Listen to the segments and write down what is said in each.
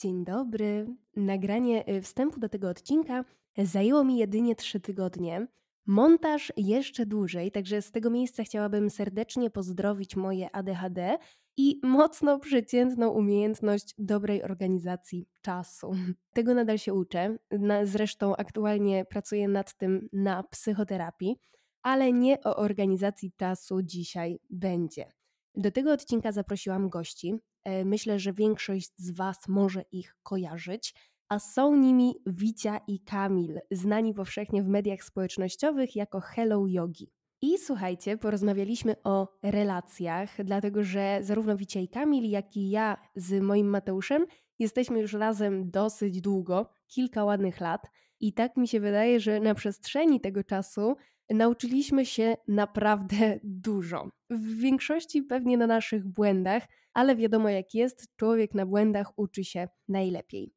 Dzień dobry. Nagranie y, wstępu do tego odcinka zajęło mi jedynie trzy tygodnie. Montaż jeszcze dłużej, także z tego miejsca chciałabym serdecznie pozdrowić moje ADHD i mocno przeciętną umiejętność dobrej organizacji czasu. Tego nadal się uczę. Zresztą aktualnie pracuję nad tym na psychoterapii, ale nie o organizacji czasu dzisiaj będzie. Do tego odcinka zaprosiłam gości, E, myślę, że większość z Was może ich kojarzyć. A są nimi Wicia i Kamil, znani powszechnie w mediach społecznościowych jako Hello Yogi. I słuchajcie, porozmawialiśmy o relacjach, dlatego że zarówno Wicia i Kamil, jak i ja z moim Mateuszem jesteśmy już razem dosyć długo, kilka ładnych lat. I tak mi się wydaje, że na przestrzeni tego czasu nauczyliśmy się naprawdę dużo. W większości pewnie na naszych błędach, ale wiadomo jak jest, człowiek na błędach uczy się najlepiej.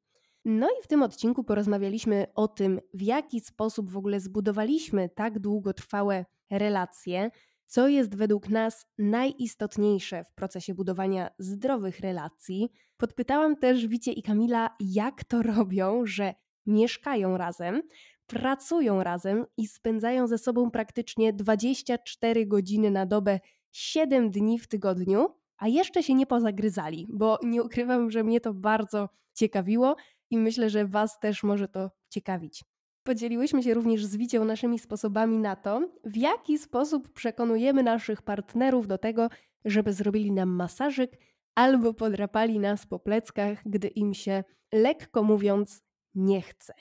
No i w tym odcinku porozmawialiśmy o tym, w jaki sposób w ogóle zbudowaliśmy tak długotrwałe relacje, co jest według nas najistotniejsze w procesie budowania zdrowych relacji. Podpytałam też Wicie i Kamila, jak to robią, że mieszkają razem, pracują razem i spędzają ze sobą praktycznie 24 godziny na dobę, 7 dni w tygodniu, a jeszcze się nie pozagryzali, bo nie ukrywam, że mnie to bardzo ciekawiło i myślę, że Was też może to ciekawić. Podzieliłyśmy się również z Wicią naszymi sposobami na to, w jaki sposób przekonujemy naszych partnerów do tego, żeby zrobili nam masażyk albo podrapali nas po pleckach, gdy im się, lekko mówiąc, nie chce.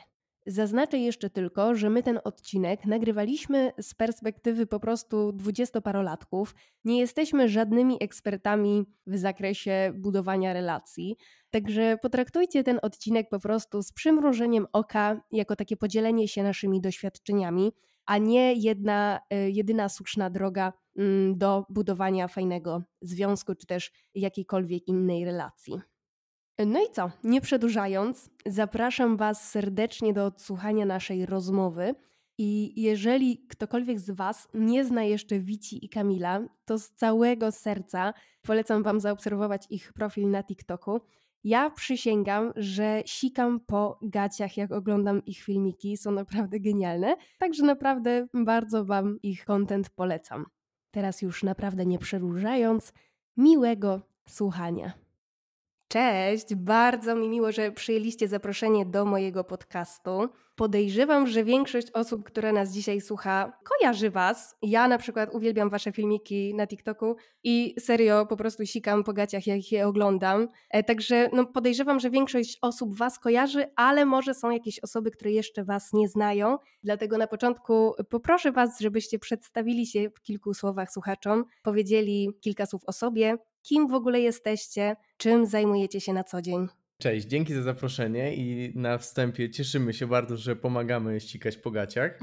Zaznaczę jeszcze tylko, że my ten odcinek nagrywaliśmy z perspektywy po prostu dwudziestoparolatków. Nie jesteśmy żadnymi ekspertami w zakresie budowania relacji, także potraktujcie ten odcinek po prostu z przymrużeniem oka jako takie podzielenie się naszymi doświadczeniami, a nie jedna, e, jedyna słuszna droga mm, do budowania fajnego związku czy też jakiejkolwiek innej relacji. No i co, nie przedłużając, zapraszam Was serdecznie do odsłuchania naszej rozmowy. I jeżeli ktokolwiek z Was nie zna jeszcze Wici i Kamila, to z całego serca polecam Wam zaobserwować ich profil na TikToku. Ja przysięgam, że sikam po gaciach, jak oglądam ich filmiki, są naprawdę genialne, także naprawdę bardzo Wam ich content polecam. Teraz już naprawdę nie przedłużając, miłego słuchania. Cześć, bardzo mi miło, że przyjęliście zaproszenie do mojego podcastu. Podejrzewam, że większość osób, które nas dzisiaj słucha, kojarzy Was. Ja na przykład uwielbiam Wasze filmiki na TikToku i serio po prostu sikam po gaciach, jak je oglądam. E, także no, podejrzewam, że większość osób Was kojarzy, ale może są jakieś osoby, które jeszcze Was nie znają. Dlatego na początku poproszę Was, żebyście przedstawili się w kilku słowach słuchaczom, powiedzieli kilka słów o sobie, kim w ogóle jesteście, czym zajmujecie się na co dzień. Cześć, dzięki za zaproszenie i na wstępie cieszymy się bardzo, że pomagamy ścigać po gaciach.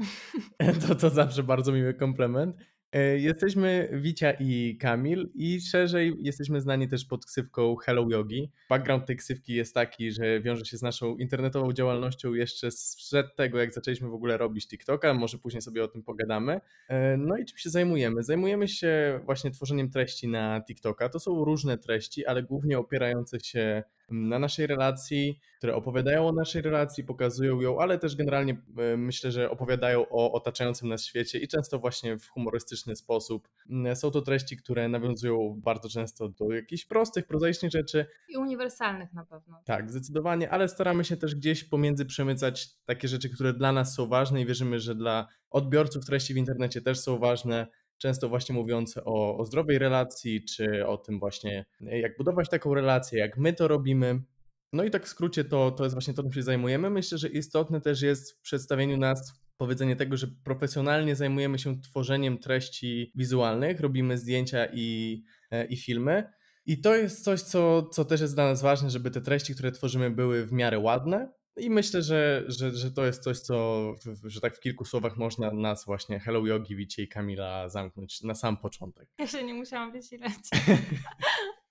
To, to zawsze bardzo miły komplement. E, jesteśmy Wicia i Kamil i szerzej jesteśmy znani też pod ksywką Hello Yogi. Background tej ksywki jest taki, że wiąże się z naszą internetową działalnością jeszcze sprzed tego, jak zaczęliśmy w ogóle robić TikToka, może później sobie o tym pogadamy. E, no i czym się zajmujemy? Zajmujemy się właśnie tworzeniem treści na TikToka. To są różne treści, ale głównie opierające się na naszej relacji, które opowiadają o naszej relacji, pokazują ją, ale też generalnie e, myślę, że opowiadają o otaczającym nas świecie i często właśnie w humorystyczny sposób. Mm, e, są to treści, które nawiązują bardzo często do jakichś prostych, prozaicznych rzeczy. I uniwersalnych na pewno. Tak, zdecydowanie, ale staramy się też gdzieś pomiędzy przemycać takie rzeczy, które dla nas są ważne i wierzymy, że dla odbiorców treści w internecie też są ważne często właśnie mówiąc o, o zdrowej relacji, czy o tym właśnie, jak budować taką relację, jak my to robimy. No i tak w skrócie to, to jest właśnie to, czym się zajmujemy. Myślę, że istotne też jest w przedstawieniu nas powiedzenie tego, że profesjonalnie zajmujemy się tworzeniem treści wizualnych, robimy zdjęcia i, e, i filmy. I to jest coś, co, co też jest dla nas ważne, żeby te treści, które tworzymy, były w miarę ładne, i myślę, że, że, że to jest coś, co, że tak w kilku słowach można nas właśnie, Hello Yogi, Wicie i Kamila zamknąć na sam początek. Ja się nie musiałam wysilać.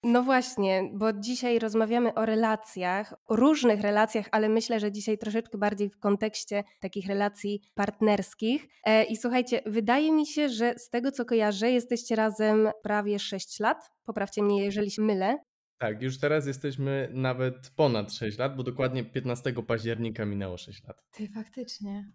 No właśnie, bo dzisiaj rozmawiamy o relacjach, o różnych relacjach, ale myślę, że dzisiaj troszeczkę bardziej w kontekście takich relacji partnerskich. E, I słuchajcie, wydaje mi się, że z tego co kojarzę, jesteście razem prawie 6 lat. Poprawcie mnie, jeżeli się mylę. Tak, już teraz jesteśmy nawet ponad 6 lat, bo dokładnie 15 października minęło 6 lat. Ty faktycznie.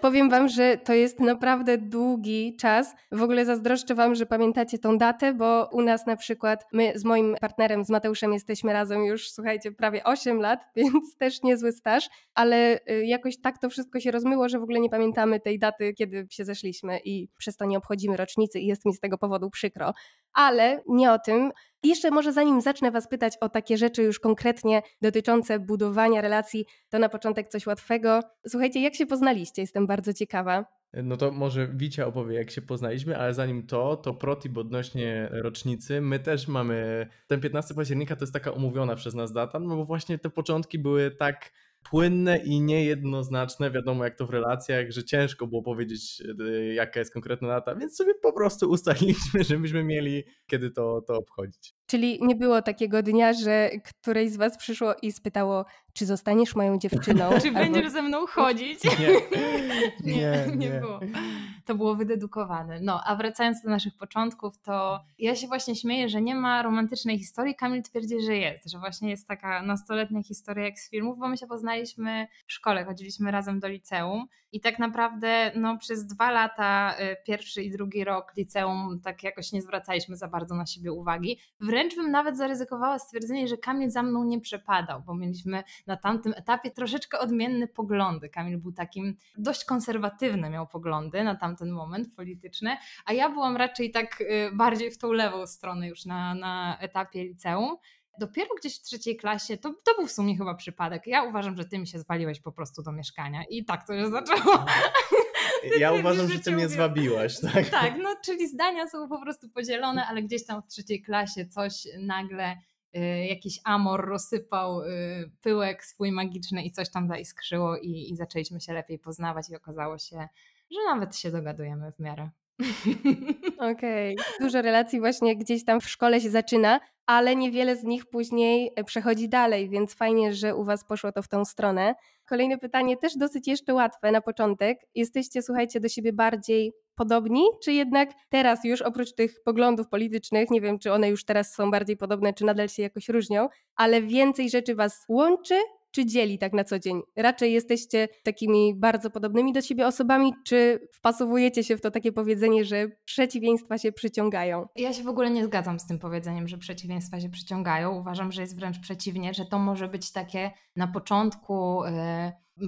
Powiem Wam, że to jest naprawdę długi czas. W ogóle zazdroszczę Wam, że pamiętacie tą datę, bo u nas na przykład my z moim partnerem, z Mateuszem, jesteśmy razem już, słuchajcie, prawie 8 lat, więc też niezły staż, ale y, jakoś tak to wszystko się rozmyło, że w ogóle nie pamiętamy tej daty, kiedy się zeszliśmy i przez to nie obchodzimy rocznicy i jest mi z tego powodu przykro ale nie o tym. Jeszcze może zanim zacznę Was pytać o takie rzeczy już konkretnie dotyczące budowania relacji, to na początek coś łatwego. Słuchajcie, jak się poznaliście? Jestem bardzo ciekawa. E, no to może Wicia opowie, jak się poznaliśmy, ale zanim to, to protip odnośnie rocznicy. My też mamy, ten 15 października to jest taka umówiona przez nas data, no bo właśnie te początki były tak płynne i niejednoznaczne. Wiadomo, jak to w relacjach, że ciężko było powiedzieć, y, jaka jest konkretna data, więc sobie po prostu ustaliliśmy, żebyśmy mieli kiedy to, to obchodzić. Czyli nie było takiego dnia, że któreś z Was przyszło i spytało, czy zostaniesz moją dziewczyną? czy albo... będziesz ze mną chodzić? Nie. nie, nie, nie, było. To było wydedukowane. No, a wracając do naszych początków, to ja się właśnie śmieję, że nie ma romantycznej historii. Kamil twierdzi, że jest, że właśnie jest taka nastoletnia historia jak z filmów, bo my się poznaliśmy poznaliśmy w szkole, chodziliśmy razem do liceum i tak naprawdę no, przez dwa lata, y, pierwszy i drugi rok liceum, tak jakoś nie zwracaliśmy za bardzo na siebie uwagi. Wręcz bym nawet zaryzykowała stwierdzenie, że Kamil za mną nie przepadał, bo mieliśmy na tamtym etapie troszeczkę odmienne poglądy. Kamil był takim dość konserwatywny, miał poglądy na tamten moment polityczne, a ja byłam raczej tak y, bardziej w tą lewą stronę już na, na etapie liceum dopiero gdzieś w trzeciej klasie, to, to był w sumie chyba przypadek. Ja uważam, że ty mi się zwaliłeś po prostu do mieszkania i tak to się no. zaczęło. No. Ja uważam, że ty mnie zwabiłaś, tak? Tak, no czyli zdania są po prostu podzielone, ale gdzieś tam w trzeciej klasie coś nagle y, jakiś amor rozsypał y, pyłek swój magiczny i coś tam zaiskrzyło i, i zaczęliśmy się lepiej poznawać i okazało się, że nawet się dogadujemy w miarę. Okej, okay. dużo relacji właśnie gdzieś tam w szkole się zaczyna, ale niewiele z nich później e, przechodzi dalej, więc fajnie, że u Was poszło to w tą stronę. Kolejne pytanie, też dosyć jeszcze łatwe na początek. Jesteście, słuchajcie, do siebie bardziej podobni, czy jednak teraz już oprócz tych poglądów politycznych, nie wiem, czy one już teraz są bardziej podobne, czy nadal się jakoś różnią, ale więcej rzeczy Was łączy, czy dzieli tak na co dzień? Raczej jesteście takimi bardzo podobnymi do siebie osobami, czy wpasowujecie się w to takie powiedzenie, że przeciwieństwa się przyciągają? Ja się w ogóle nie zgadzam z tym powiedzeniem, że przeciwieństwa się przyciągają. Uważam, że jest wręcz przeciwnie, że to może być takie na początku. Yy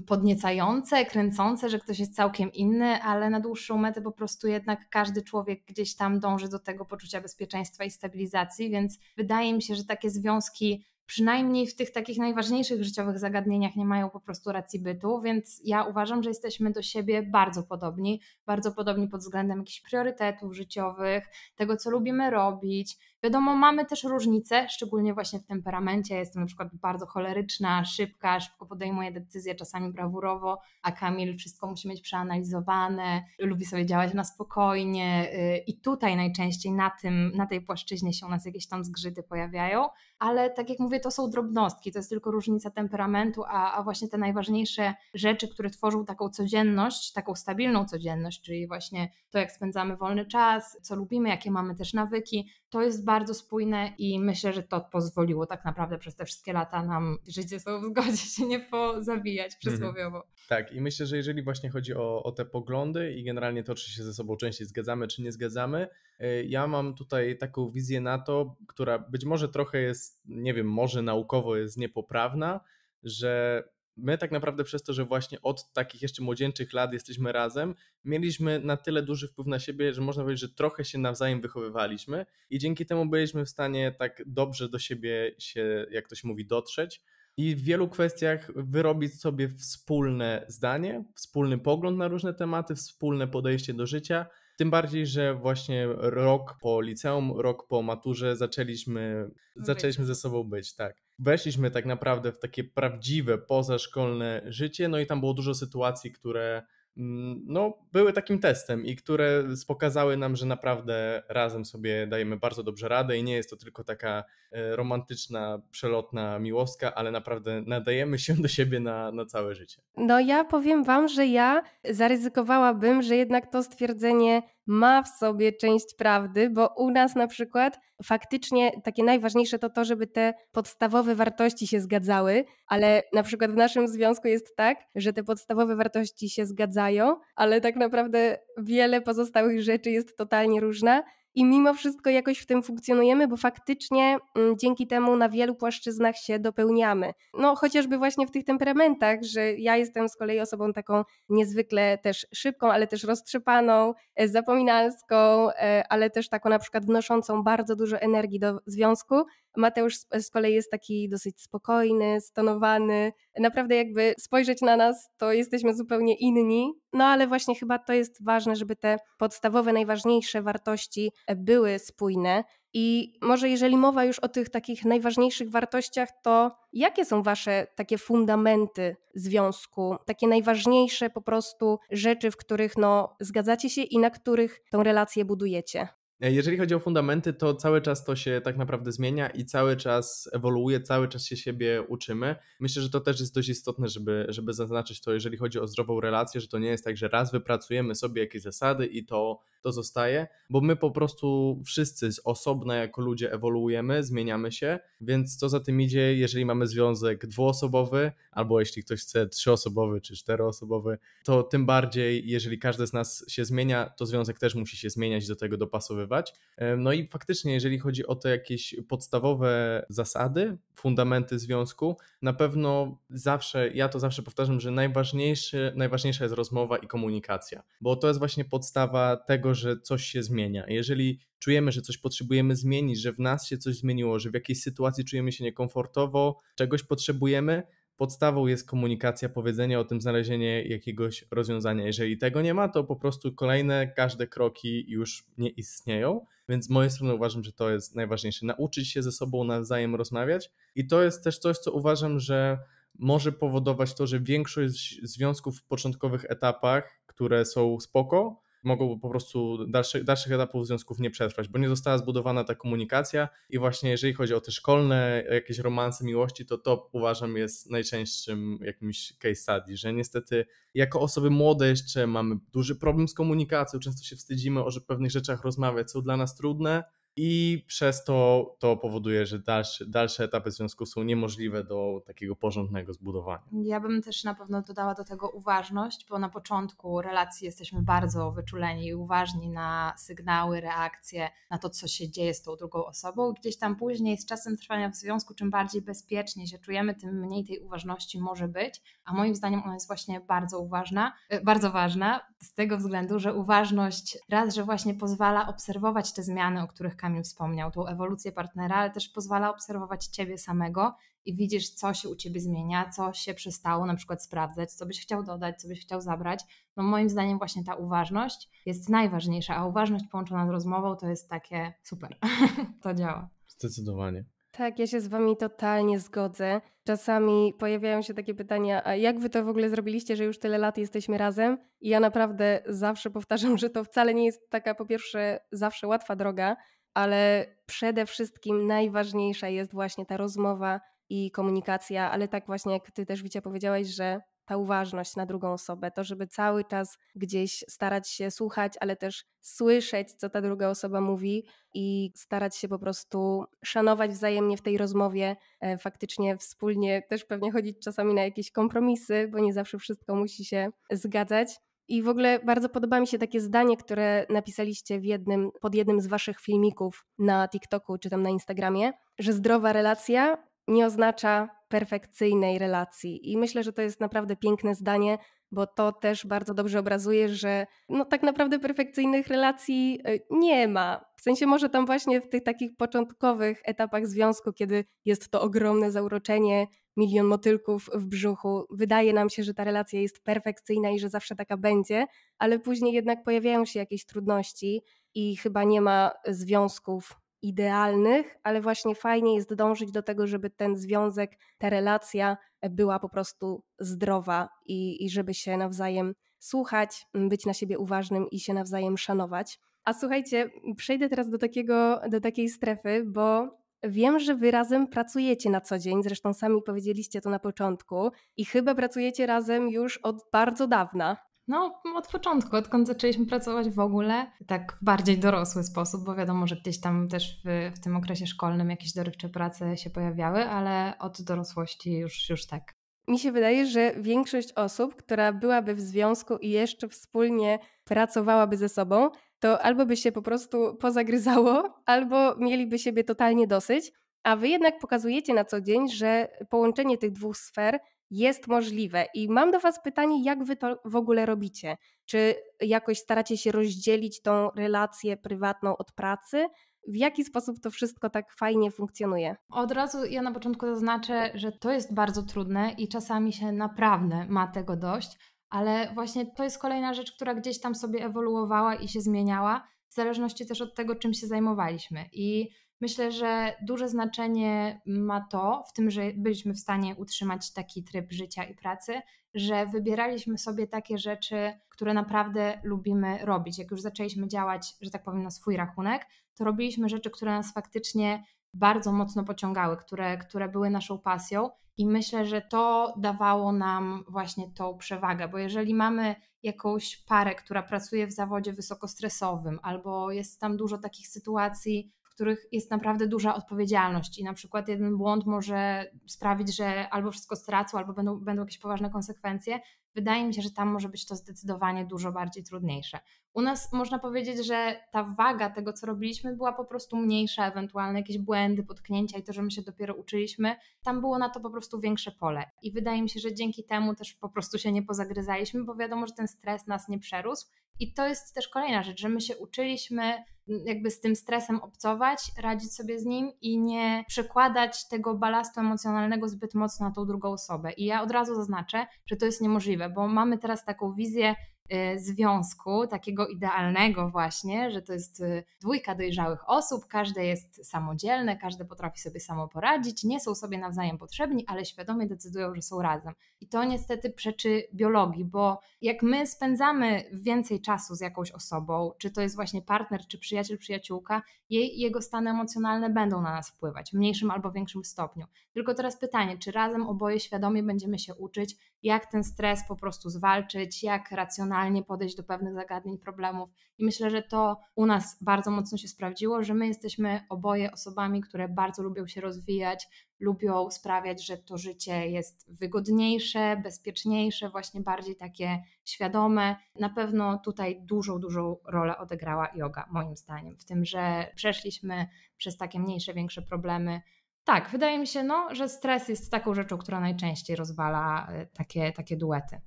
podniecające, kręcące, że ktoś jest całkiem inny, ale na dłuższą metę po prostu jednak każdy człowiek gdzieś tam dąży do tego poczucia bezpieczeństwa i stabilizacji, więc wydaje mi się, że takie związki przynajmniej w tych takich najważniejszych życiowych zagadnieniach nie mają po prostu racji bytu, więc ja uważam, że jesteśmy do siebie bardzo podobni, bardzo podobni pod względem jakichś priorytetów życiowych, tego co lubimy robić, Wiadomo, mamy też różnice, szczególnie właśnie w temperamencie. Jestem na przykład bardzo choleryczna, szybka, szybko podejmuję decyzje, czasami brawurowo, a Kamil wszystko musi mieć przeanalizowane, lubi sobie działać na spokojnie y, i tutaj najczęściej na, tym, na tej płaszczyźnie się u nas jakieś tam zgrzyty pojawiają, ale tak jak mówię, to są drobnostki, to jest tylko różnica temperamentu, a, a właśnie te najważniejsze rzeczy, które tworzą taką codzienność, taką stabilną codzienność, czyli właśnie to, jak spędzamy wolny czas, co lubimy, jakie mamy też nawyki, to jest bardzo spójne i myślę, że to pozwoliło tak naprawdę przez te wszystkie lata nam żyć ze sobą w zgodzie, się nie pozabijać mhm. przysłowiowo. Tak, i myślę, że jeżeli właśnie chodzi o, o te poglądy i generalnie to, czy się ze sobą częściej zgadzamy, czy nie zgadzamy, y, ja mam tutaj taką wizję na to, która być może trochę jest, nie wiem, może naukowo jest niepoprawna, że my tak naprawdę przez to, że właśnie od takich jeszcze młodzieńczych lat jesteśmy razem, mieliśmy na tyle duży wpływ na siebie, że można powiedzieć, że trochę się nawzajem wychowywaliśmy i dzięki temu byliśmy w stanie tak dobrze do siebie się, jak to się mówi, dotrzeć i w wielu kwestiach wyrobić sobie wspólne zdanie, wspólny pogląd na różne tematy, wspólne podejście do życia. Tym bardziej, że właśnie rok po liceum, rok po maturze zaczęliśmy, zaczęliśmy ze sobą być, tak weszliśmy tak naprawdę w takie prawdziwe pozaszkolne życie, no i tam było dużo sytuacji, które mm, no, były takim testem i które pokazały nam, że naprawdę razem sobie dajemy bardzo dobrze radę i nie jest to tylko taka e, romantyczna, przelotna miłoska, ale naprawdę nadajemy się do siebie na, na całe życie. No ja powiem Wam, że ja zaryzykowałabym, że jednak to stwierdzenie ma w sobie część prawdy, bo u nas na przykład faktycznie takie najważniejsze to to, żeby te podstawowe wartości się zgadzały, ale na przykład w naszym związku jest tak, że te podstawowe wartości się zgadzają, ale tak naprawdę wiele pozostałych rzeczy jest totalnie różna i mimo wszystko jakoś w tym funkcjonujemy, bo faktycznie mm, dzięki temu na wielu płaszczyznach się dopełniamy. No chociażby właśnie w tych temperamentach, że ja jestem z kolei osobą taką niezwykle też szybką, ale też roztrzepaną, e, zapominalską, e, ale też taką na przykład wnoszącą bardzo dużo energii do związku. Mateusz z kolei jest taki dosyć spokojny, stonowany. Naprawdę jakby spojrzeć na nas, to jesteśmy zupełnie inni. No ale właśnie chyba to jest ważne, żeby te podstawowe, najważniejsze wartości były spójne. I może jeżeli mowa już o tych takich najważniejszych wartościach, to jakie są Wasze takie fundamenty związku, takie najważniejsze po prostu rzeczy, w których no, zgadzacie się i na których tą relację budujecie? E, jeżeli chodzi o fundamenty, to cały czas to się tak naprawdę zmienia i cały czas ewoluuje, cały czas się siebie uczymy. Myślę, że to też jest dość istotne, żeby, żeby zaznaczyć to, jeżeli chodzi o zdrową relację, że to nie jest tak, że raz wypracujemy sobie jakieś zasady i to, to zostaje, bo my po prostu wszyscy z osobna jako ludzie ewoluujemy, zmieniamy się, więc co za tym idzie, jeżeli mamy związek dwuosobowy, albo jeśli ktoś chce trzyosobowy czy czteroosobowy, to tym bardziej, jeżeli każdy z nas się zmienia, to związek też musi się zmieniać do tego dopasowywać E, no i faktycznie, jeżeli chodzi o te jakieś podstawowe zasady, fundamenty związku, na pewno zawsze, ja to zawsze powtarzam, że najważniejszy, najważniejsza jest rozmowa i komunikacja, bo to jest właśnie podstawa tego, że coś się zmienia. Jeżeli czujemy, że coś potrzebujemy zmienić, że w nas się coś zmieniło, że w jakiejś sytuacji czujemy się niekomfortowo, czegoś potrzebujemy, Podstawą jest komunikacja, powiedzenie o tym, znalezienie jakiegoś rozwiązania. Jeżeli tego nie ma, to po prostu kolejne, każde kroki już nie istnieją. Więc z mojej strony uważam, że to jest najważniejsze. Nauczyć się ze sobą nawzajem rozmawiać. I to jest też coś, co uważam, że może powodować to, że większość związków w początkowych etapach, które są spoko, mogą po prostu dalszych etapów związków nie przetrwać, bo nie została zbudowana ta komunikacja i właśnie jeżeli chodzi o te szkolne jakieś romanse miłości, to to uważam jest najczęstszym jakimś case study, że niestety jako osoby młode jeszcze mamy duży problem z komunikacją, często się wstydzimy o pewnych rzeczach rozmawiać, są dla nas trudne, i przez to to powoduje, że dalsze, dalsze etapy związku są niemożliwe do takiego porządnego zbudowania. Ja bym też na pewno dodała do tego uważność, bo na początku relacji jesteśmy bardzo wyczuleni i uważni na sygnały, reakcje, na to, co się dzieje z tą drugą osobą. Gdzieś tam później, z czasem trwania w związku, czym bardziej bezpiecznie się czujemy, tym mniej tej uważności może być, a moim zdaniem ona jest właśnie bardzo uważna, e, bardzo ważna z tego względu, że uważność raz, że właśnie pozwala obserwować te zmiany, o których Kamil wspomniał, tą ewolucję partnera, ale też pozwala obserwować ciebie samego i widzisz, co się u ciebie zmienia, co się przestało na przykład sprawdzać, co byś chciał dodać, co byś chciał zabrać. No moim zdaniem właśnie ta uważność jest najważniejsza, a uważność połączona z rozmową to jest takie super. to działa. Zdecydowanie. Tak, ja się z Wami totalnie zgodzę. Czasami pojawiają się takie pytania, a jak Wy to w ogóle zrobiliście, że już tyle lat jesteśmy razem? I ja naprawdę zawsze powtarzam, że to wcale nie jest taka, po pierwsze, zawsze łatwa droga, ale przede wszystkim najważniejsza jest właśnie ta rozmowa i komunikacja, ale tak właśnie jak Ty też wicie powiedziałaś, że ta uważność na drugą osobę, to żeby cały czas gdzieś starać się słuchać, ale też słyszeć, co ta druga osoba mówi i starać się po prostu szanować wzajemnie w tej rozmowie, e, faktycznie wspólnie też pewnie chodzić czasami na jakieś kompromisy, bo nie zawsze wszystko musi się zgadzać. I w ogóle bardzo podoba mi się takie zdanie, które napisaliście w jednym, pod jednym z waszych filmików na TikToku czy tam na Instagramie, że zdrowa relacja nie oznacza perfekcyjnej relacji. I myślę, że to jest naprawdę piękne zdanie, bo to też bardzo dobrze obrazuje, że no, tak naprawdę perfekcyjnych relacji e, nie ma. W sensie może tam właśnie w tych takich początkowych etapach związku, kiedy jest to ogromne zauroczenie, milion motylków w brzuchu. Wydaje nam się, że ta relacja jest perfekcyjna i że zawsze taka będzie, ale później jednak pojawiają się jakieś trudności i chyba nie ma związków idealnych, ale właśnie fajnie jest dążyć do tego, żeby ten związek, ta relacja była po prostu zdrowa i, i żeby się nawzajem słuchać, być na siebie uważnym i się nawzajem szanować. A słuchajcie, przejdę teraz do, takiego, do takiej strefy, bo Wiem, że wy razem pracujecie na co dzień, zresztą sami powiedzieliście to na początku i chyba pracujecie razem już od bardzo dawna. No, od początku, odkąd zaczęliśmy pracować w ogóle, tak w bardziej dorosły sposób, bo wiadomo, że gdzieś tam też w, w tym okresie szkolnym jakieś dorywcze prace się pojawiały, ale od dorosłości już, już tak. Mi się wydaje, że większość osób, która byłaby w związku i jeszcze wspólnie pracowałaby ze sobą, to albo by się po prostu pozagryzało, albo mieliby siebie totalnie dosyć. A wy jednak pokazujecie na co dzień, że połączenie tych dwóch sfer jest możliwe. I mam do Was pytanie, jak Wy to w ogóle robicie? Czy jakoś staracie się rozdzielić tą relację prywatną od pracy? W jaki sposób to wszystko tak fajnie funkcjonuje? Od razu ja na początku zaznaczę, że to jest bardzo trudne i czasami się naprawdę ma tego dość ale właśnie to jest kolejna rzecz, która gdzieś tam sobie ewoluowała i się zmieniała, w zależności też od tego, czym się zajmowaliśmy. I myślę, że duże znaczenie ma to, w tym, że byliśmy w stanie utrzymać taki tryb życia i pracy, że wybieraliśmy sobie takie rzeczy, które naprawdę lubimy robić. Jak już zaczęliśmy działać, że tak powiem, na swój rachunek, to robiliśmy rzeczy, które nas faktycznie bardzo mocno pociągały, które, które były naszą pasją. I myślę, że to dawało nam właśnie tą przewagę, bo jeżeli mamy jakąś parę, która pracuje w zawodzie wysokostresowym, albo jest tam dużo takich sytuacji, których jest naprawdę duża odpowiedzialność i na przykład jeden błąd może sprawić, że albo wszystko stracą, albo będą, będą jakieś poważne konsekwencje. Wydaje mi się, że tam może być to zdecydowanie dużo bardziej trudniejsze. U nas można powiedzieć, że ta waga tego, co robiliśmy, była po prostu mniejsza, ewentualne jakieś błędy, potknięcia i to, że my się dopiero uczyliśmy, tam było na to po prostu większe pole. I wydaje mi się, że dzięki temu też po prostu się nie pozagryzaliśmy, bo wiadomo, że ten stres nas nie przerósł. I to jest też kolejna rzecz, że my się uczyliśmy, jakby z tym stresem obcować, radzić sobie z nim i nie przekładać tego balastu emocjonalnego zbyt mocno na tą drugą osobę. I ja od razu zaznaczę, że to jest niemożliwe, bo mamy teraz taką wizję E, związku, takiego idealnego właśnie, że to jest e, dwójka dojrzałych osób, każde jest samodzielne, każde potrafi sobie samo poradzić, nie są sobie nawzajem potrzebni, ale świadomie decydują, że są razem. I to niestety przeczy biologii, bo jak my spędzamy więcej czasu z jakąś osobą, czy to jest właśnie partner, czy przyjaciel, przyjaciółka, jej, jego stany emocjonalne będą na nas wpływać w mniejszym albo większym stopniu. Tylko teraz pytanie, czy razem oboje świadomie będziemy się uczyć, jak ten stres po prostu zwalczyć, jak racjonalnie racjonalnie podejść do pewnych zagadnień, problemów. I myślę, że to u nas bardzo mocno się sprawdziło, że my jesteśmy oboje osobami, które bardzo lubią się rozwijać, lubią sprawiać, że to życie jest wygodniejsze, bezpieczniejsze, właśnie bardziej takie świadome. Na pewno tutaj dużą, dużą rolę odegrała yoga, moim zdaniem, w tym, że przeszliśmy przez takie mniejsze, większe problemy. Tak, wydaje mi się, no, że stres jest taką rzeczą, która najczęściej rozwala e, takie, takie duety.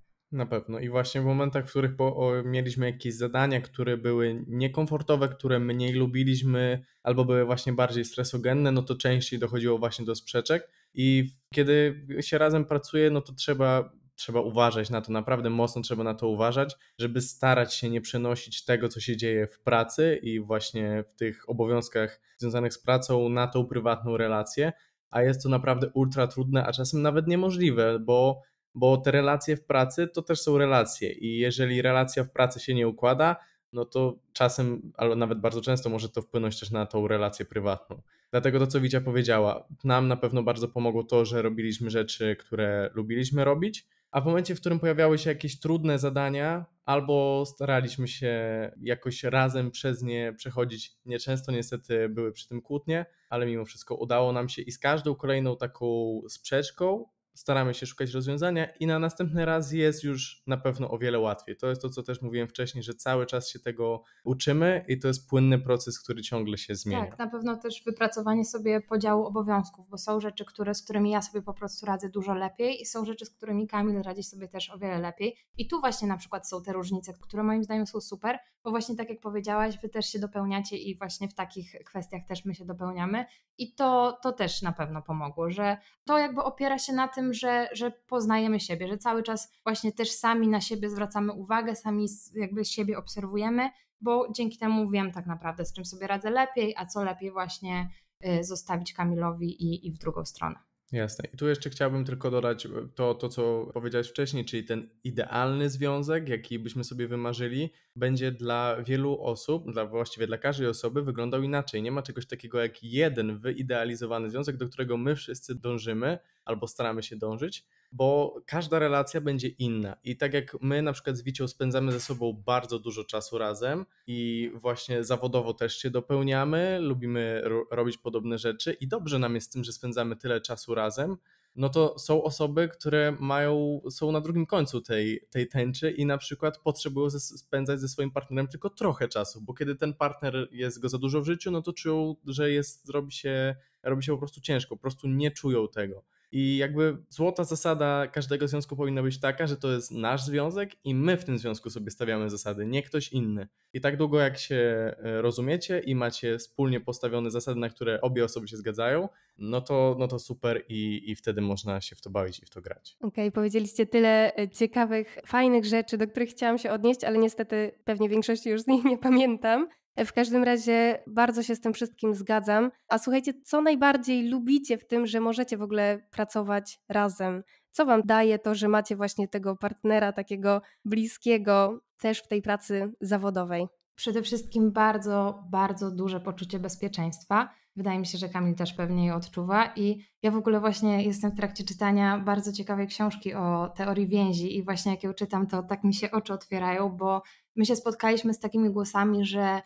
Na pewno. I właśnie w momentach, w których po, o, mieliśmy jakieś zadania, które były niekomfortowe, które mniej lubiliśmy, albo były właśnie bardziej stresogenne, no to częściej dochodziło właśnie do sprzeczek. I kiedy się razem pracuje, no to trzeba, trzeba uważać na to, naprawdę mocno trzeba na to uważać, żeby starać się nie przenosić tego, co się dzieje w pracy i właśnie w tych obowiązkach związanych z pracą na tą prywatną relację. A jest to naprawdę ultra trudne, a czasem nawet niemożliwe, bo bo te relacje w pracy to też są relacje i jeżeli relacja w pracy się nie układa, no to czasem, albo nawet bardzo często może to wpłynąć też na tą relację prywatną. Dlatego to, co Widzia powiedziała, nam na pewno bardzo pomogło to, że robiliśmy rzeczy, które lubiliśmy robić, a w momencie, w którym pojawiały się jakieś trudne zadania, albo staraliśmy się jakoś razem przez nie przechodzić, nieczęsto niestety były przy tym kłótnie, ale mimo wszystko udało nam się i z każdą kolejną taką sprzeczką staramy się szukać rozwiązania i na następny raz jest już na pewno o wiele łatwiej. To jest to, co też mówiłem wcześniej, że cały czas się tego uczymy i to jest płynny proces, który ciągle się zmienia. Tak, na pewno też wypracowanie sobie podziału obowiązków, bo są rzeczy, które, z którymi ja sobie po prostu radzę dużo lepiej i są rzeczy, z którymi Kamil radzi sobie też o wiele lepiej. I tu właśnie na przykład są te różnice, które moim zdaniem są super, bo właśnie tak jak powiedziałaś, wy też się dopełniacie i właśnie w takich kwestiach też my się dopełniamy i to, to też na pewno pomogło, że to jakby opiera się na tym, tym, że, że poznajemy siebie, że cały czas właśnie też sami na siebie zwracamy uwagę, sami jakby siebie obserwujemy, bo dzięki temu wiem tak naprawdę, z czym sobie radzę lepiej, a co lepiej właśnie y, zostawić Kamilowi i, i w drugą stronę. Jasne. I tu jeszcze chciałbym tylko dodać e, to, to, co powiedziałeś wcześniej, czyli ten idealny związek, jaki byśmy sobie wymarzyli, będzie dla wielu osób, dla właściwie dla każdej osoby wyglądał inaczej. Nie ma czegoś takiego jak jeden wyidealizowany związek, do którego my wszyscy dążymy albo staramy się dążyć, bo każda relacja będzie inna. I tak jak my na przykład z Wicią spędzamy ze sobą bardzo dużo czasu razem i właśnie zawodowo też się dopełniamy, lubimy robić podobne rzeczy i dobrze nam jest z tym, że spędzamy tyle czasu razem, no to są osoby, które mają, są na drugim końcu tej, tej tęczy i na przykład potrzebują ze, spędzać ze swoim partnerem tylko trochę czasu, bo kiedy ten partner jest go za dużo w życiu, no to czują, że jest, robi się, robi się po prostu ciężko, po prostu nie czują tego. I jakby złota zasada każdego związku powinna być taka, że to jest nasz związek i my w tym związku sobie stawiamy zasady, nie ktoś inny. I tak długo jak się e, rozumiecie i macie wspólnie postawione zasady, na które obie osoby się zgadzają, no to, no to super i, i wtedy można się w to bawić i w to grać. Okej, okay, powiedzieliście tyle e, ciekawych, fajnych rzeczy, do których chciałam się odnieść, ale niestety pewnie większości już z nich nie pamiętam. E, w każdym razie bardzo się z tym wszystkim zgadzam. A słuchajcie, co najbardziej lubicie w tym, że możecie w ogóle pracować razem? Co wam daje to, że macie właśnie tego partnera takiego bliskiego też w tej pracy zawodowej? Przede wszystkim bardzo, bardzo duże poczucie bezpieczeństwa. Wydaje mi się, że Kamil też pewnie je odczuwa. I ja w ogóle właśnie jestem w trakcie czytania bardzo ciekawej książki o teorii więzi, i właśnie jak ją czytam, to tak mi się oczy otwierają, bo my się spotkaliśmy z takimi głosami, że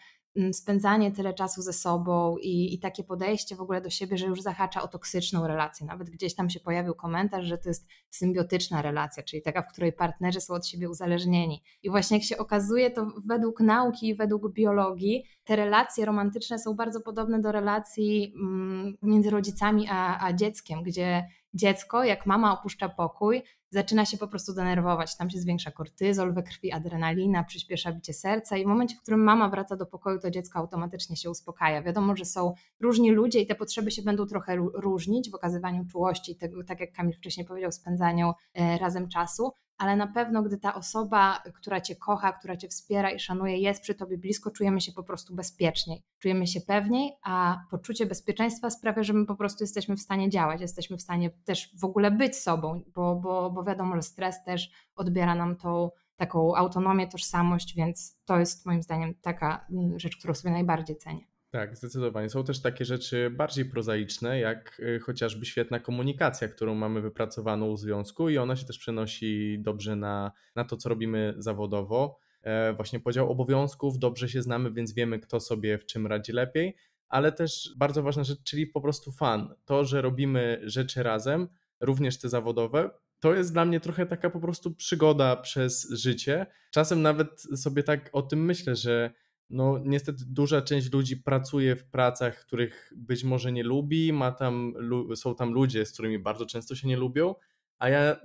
spędzanie tyle czasu ze sobą i, i takie podejście w ogóle do siebie, że już zahacza o toksyczną relację. Nawet gdzieś tam się pojawił komentarz, że to jest symbiotyczna relacja, czyli taka, w której partnerzy są od siebie uzależnieni. I właśnie jak się okazuje, to według nauki i według biologii te relacje romantyczne są bardzo podobne do relacji między rodzicami a, a dzieckiem, gdzie dziecko, jak mama opuszcza pokój, zaczyna się po prostu denerwować. Tam się zwiększa kortyzol we krwi, adrenalina, przyspiesza bicie serca i w momencie, w którym mama wraca do pokoju, to dziecko automatycznie się uspokaja. Wiadomo, że są różni ludzie i te potrzeby się będą trochę różnić w okazywaniu czułości, tego, tak jak Kamil wcześniej powiedział, spędzaniu e, razem czasu, ale na pewno, gdy ta osoba, która cię kocha, która cię wspiera i szanuje, jest przy tobie blisko, czujemy się po prostu bezpieczniej, czujemy się pewniej, a poczucie bezpieczeństwa sprawia, że my po prostu jesteśmy w stanie działać, jesteśmy w stanie też w ogóle być sobą, bo, bo, bo wiadomo, że stres też odbiera nam tą taką autonomię, tożsamość, więc to jest moim zdaniem taka mm, rzecz, którą sobie najbardziej cenię. Tak, zdecydowanie. Są też takie rzeczy bardziej prozaiczne, jak y, chociażby świetna komunikacja, którą mamy wypracowaną u związku i ona się też przenosi dobrze na, na to, co robimy zawodowo. E, właśnie podział obowiązków, dobrze się znamy, więc wiemy, kto sobie w czym radzi lepiej, ale też bardzo ważna rzecz, czyli po prostu fan. To, że robimy rzeczy razem, również te zawodowe, to jest dla mnie trochę taka po prostu przygoda przez życie. Czasem nawet sobie tak o tym myślę, że no niestety duża część ludzi pracuje w pracach, których być może nie lubi, ma tam, są tam ludzie, z którymi bardzo często się nie lubią, a ja e,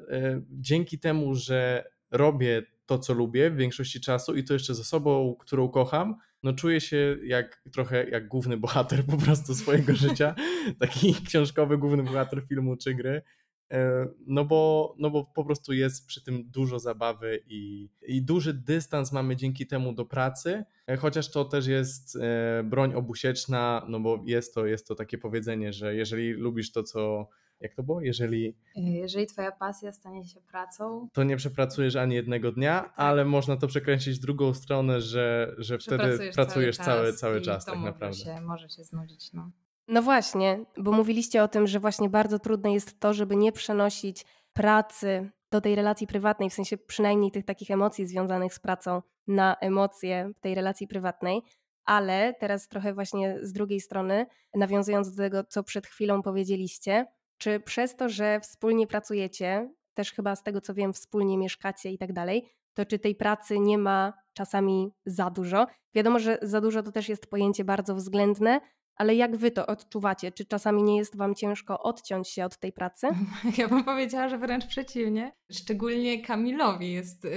dzięki temu, że robię to, co lubię w większości czasu i to jeszcze z osobą, którą kocham, no czuję się jak trochę jak główny bohater po prostu swojego życia, taki książkowy główny bohater filmu czy gry E, no bo, no bo po prostu jest przy tym dużo zabawy i, i duży dystans mamy dzięki temu do pracy, e, chociaż to też jest e, broń obusieczna, no bo jest to, jest to takie powiedzenie, że jeżeli lubisz to, co jak to było? Jeżeli. Jeżeli twoja pasja stanie się pracą. To nie przepracujesz ani jednego dnia, tak. ale można to przekręcić w drugą stronę, że, że wtedy pracujesz cały, czas, cały, cały czas tak naprawdę. Się, może się znudzić. No. No właśnie, bo mówiliście o tym, że właśnie bardzo trudne jest to, żeby nie przenosić pracy do tej relacji prywatnej, w sensie przynajmniej tych takich emocji związanych z pracą na emocje w tej relacji prywatnej. Ale teraz trochę właśnie z drugiej strony, nawiązując do tego, co przed chwilą powiedzieliście, czy przez to, że wspólnie pracujecie, też chyba z tego co wiem, wspólnie mieszkacie i tak dalej, to czy tej pracy nie ma czasami za dużo? Wiadomo, że za dużo to też jest pojęcie bardzo względne, ale jak wy to odczuwacie? Czy czasami nie jest wam ciężko odciąć się od tej pracy? Ja bym powiedziała, że wręcz przeciwnie. Szczególnie Kamilowi jest yy,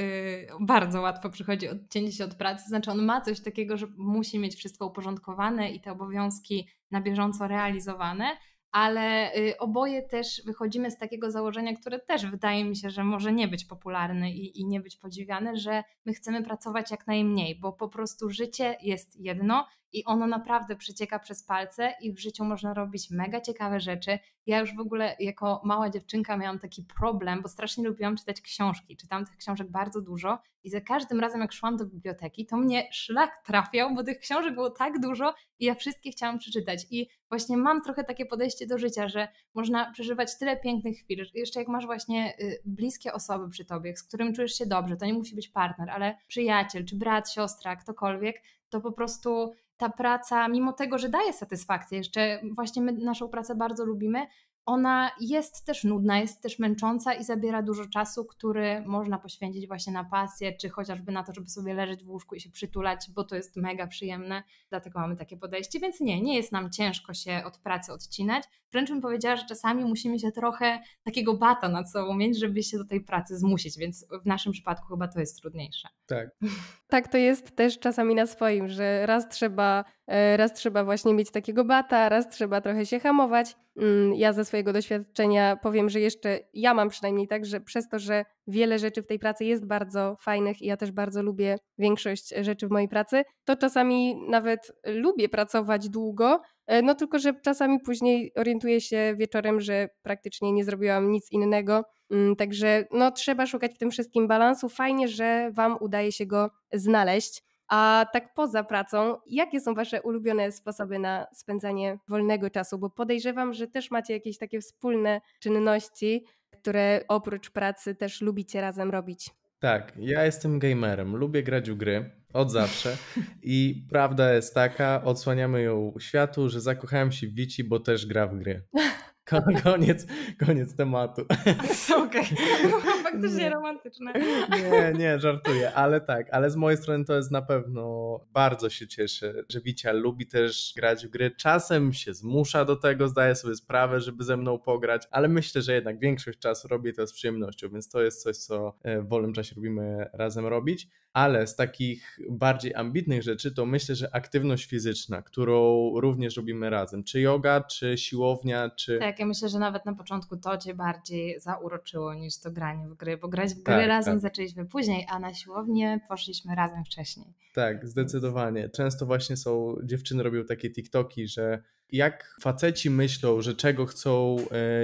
bardzo łatwo przychodzi odcięcie się od pracy. Znaczy, on ma coś takiego, że musi mieć wszystko uporządkowane i te obowiązki na bieżąco realizowane. Ale yy, oboje też wychodzimy z takiego założenia, które też wydaje mi się, że może nie być popularne i, i nie być podziwiane, że my chcemy pracować jak najmniej, bo po prostu życie jest jedno i ono naprawdę przecieka przez palce i w życiu można robić mega ciekawe rzeczy. Ja już w ogóle jako mała dziewczynka miałam taki problem, bo strasznie lubiłam czytać książki. Czytałam tych książek bardzo dużo i za każdym razem jak szłam do biblioteki, to mnie szlak trafiał, bo tych książek było tak dużo i ja wszystkie chciałam przeczytać. I właśnie mam trochę takie podejście do życia, że można przeżywać tyle pięknych chwil. Jeszcze jak masz właśnie y, bliskie osoby przy tobie, z którym czujesz się dobrze, to nie musi być partner, ale przyjaciel, czy brat, siostra, ktokolwiek, to po prostu ta praca, mimo tego, że daje satysfakcję, jeszcze właśnie my naszą pracę bardzo lubimy, ona jest też nudna, jest też męcząca i zabiera dużo czasu, który można poświęcić właśnie na pasję, czy chociażby na to, żeby sobie leżeć w łóżku i się przytulać, bo to jest mega przyjemne. Dlatego mamy takie podejście, więc nie, nie jest nam ciężko się od pracy odcinać. Wręcz bym powiedziała, że czasami musimy się trochę takiego bata nad sobą mieć, żeby się do tej pracy zmusić, więc w naszym przypadku chyba to jest trudniejsze. Tak. tak, to jest też czasami na swoim, że raz trzeba, e, raz trzeba właśnie mieć takiego bata, raz trzeba trochę się hamować. Mm, ja ze swojego doświadczenia powiem, że jeszcze ja mam przynajmniej tak, że przez to, że wiele rzeczy w tej pracy jest bardzo fajnych i ja też bardzo lubię większość rzeczy w mojej pracy, to czasami nawet lubię pracować długo, e, no tylko, że czasami później orientuję się wieczorem, że praktycznie nie zrobiłam nic innego. Mm, także no, trzeba szukać w tym wszystkim balansu. Fajnie, że Wam udaje się go znaleźć. A tak poza pracą, jakie są Wasze ulubione sposoby na spędzanie wolnego czasu? Bo podejrzewam, że też macie jakieś takie wspólne czynności, które oprócz pracy też lubicie razem robić. Tak, ja jestem gamerem, lubię grać w gry od zawsze i prawda jest taka, odsłaniamy ją światu, że zakochałem się w Wici, bo też gra w gry. Koniec, koniec tematu. Okej, okay. No, faktycznie romantyczne. Nie, nie, żartuję, ale tak, ale z mojej strony to jest na pewno, bardzo się cieszę, że Wicia lubi też grać w gry, czasem się zmusza do tego, zdaje sobie sprawę, żeby ze mną pograć, ale myślę, że jednak większość czasu robię to z przyjemnością, więc to jest coś, co e, w wolnym czasie lubimy razem robić, ale z takich bardziej ambitnych rzeczy to myślę, że aktywność fizyczna, którą również robimy razem, czy yoga, czy siłownia, czy... Tak tak, ja myślę, że nawet na początku to cię bardziej zauroczyło niż to granie w gry, bo grać w gry tak, razem tak. zaczęliśmy później, a na siłownię poszliśmy razem wcześniej. Tak, zdecydowanie. Często właśnie są, dziewczyny robią takie TikToki, że jak faceci myślą, że czego chcą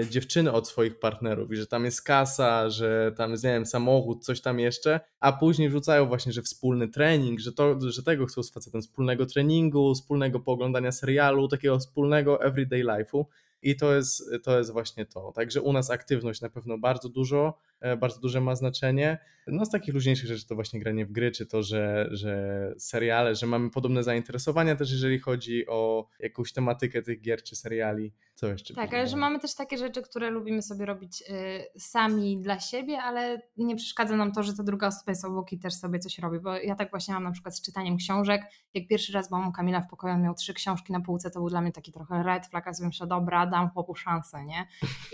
e, dziewczyny od swoich partnerów i że tam jest kasa, że tam jest, nie wiem, samochód, coś tam jeszcze, a później wrzucają właśnie, że wspólny trening, że, to, że tego chcą z facetem, wspólnego treningu, wspólnego pooglądania serialu, takiego wspólnego everyday life'u i to jest, to jest właśnie to. Także u nas aktywność na pewno bardzo dużo, E, bardzo duże ma znaczenie. No z takich luźniejszych rzeczy to właśnie granie w gry, czy to, że, że seriale, że mamy podobne zainteresowania też, jeżeli chodzi o jakąś tematykę tych gier czy seriali. Co jeszcze? Tak, ale że mamy też takie rzeczy, które lubimy sobie robić y, sami dla siebie, ale nie przeszkadza nam to, że ta druga osoba jest obok i też sobie coś robi, bo ja tak właśnie mam na przykład z czytaniem książek. Jak pierwszy raz byłam u Kamila w pokoju, on miał trzy książki na półce, to był dla mnie taki trochę red flag, a sobie dobra, dam chłopu szansę, nie?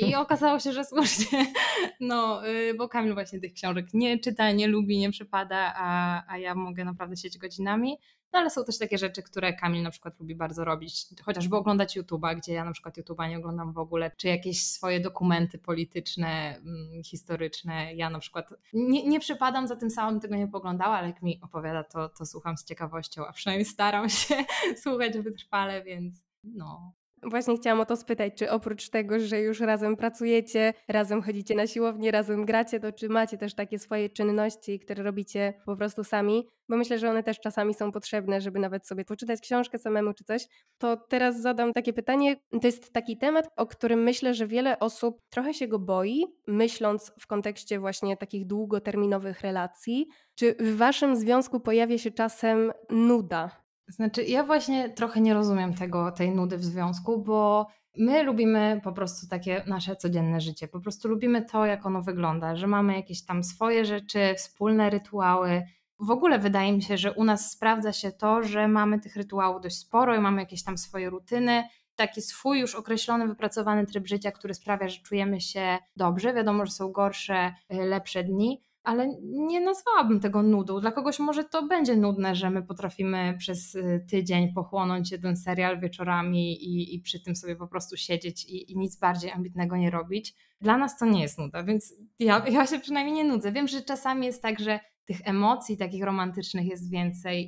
I okazało się, że słusznie, no... Y, bo Kamil właśnie tych książek nie czyta, nie lubi, nie przypada, a, a ja mogę naprawdę siedzieć godzinami. No ale są też takie rzeczy, które Kamil na przykład lubi bardzo robić, chociażby oglądać YouTube'a, gdzie ja na przykład YouTube'a nie oglądam w ogóle, czy jakieś swoje dokumenty polityczne, mm, historyczne. Ja na przykład nie, nie przypadam za tym samym, tego nie poglądała, ale jak mi opowiada, to, to słucham z ciekawością, a przynajmniej staram się słuchać wytrwale, więc no, Właśnie chciałam o to spytać, czy oprócz tego, że już razem pracujecie, razem chodzicie na siłownię, razem gracie, to czy macie też takie swoje czynności, które robicie po prostu sami? Bo myślę, że one też czasami są potrzebne, żeby nawet sobie poczytać książkę samemu czy coś. To teraz zadam takie pytanie. To jest taki temat, o którym myślę, że wiele osób trochę się go boi, myśląc w kontekście właśnie takich długoterminowych relacji. Czy w waszym związku pojawia się czasem nuda? Znaczy, ja właśnie trochę nie rozumiem tego, tej nudy w związku, bo my lubimy po prostu takie nasze codzienne życie. Po prostu lubimy to, jak ono wygląda, że mamy jakieś tam swoje rzeczy, wspólne rytuały. W ogóle wydaje mi się, że u nas sprawdza się to, że mamy tych rytuałów dość sporo i mamy jakieś tam swoje rutyny, taki swój już określony, wypracowany tryb życia, który sprawia, że czujemy się dobrze. Wiadomo, że są gorsze, y, lepsze dni, ale nie nazwałabym tego nudą. Dla kogoś może to będzie nudne, że my potrafimy przez y, tydzień pochłonąć jeden serial wieczorami i, i przy tym sobie po prostu siedzieć i, i, nic bardziej ambitnego nie robić. Dla nas to nie jest nuda, więc ja, ja się przynajmniej nie nudzę. Wiem, że czasami jest tak, że tych emocji takich romantycznych jest więcej,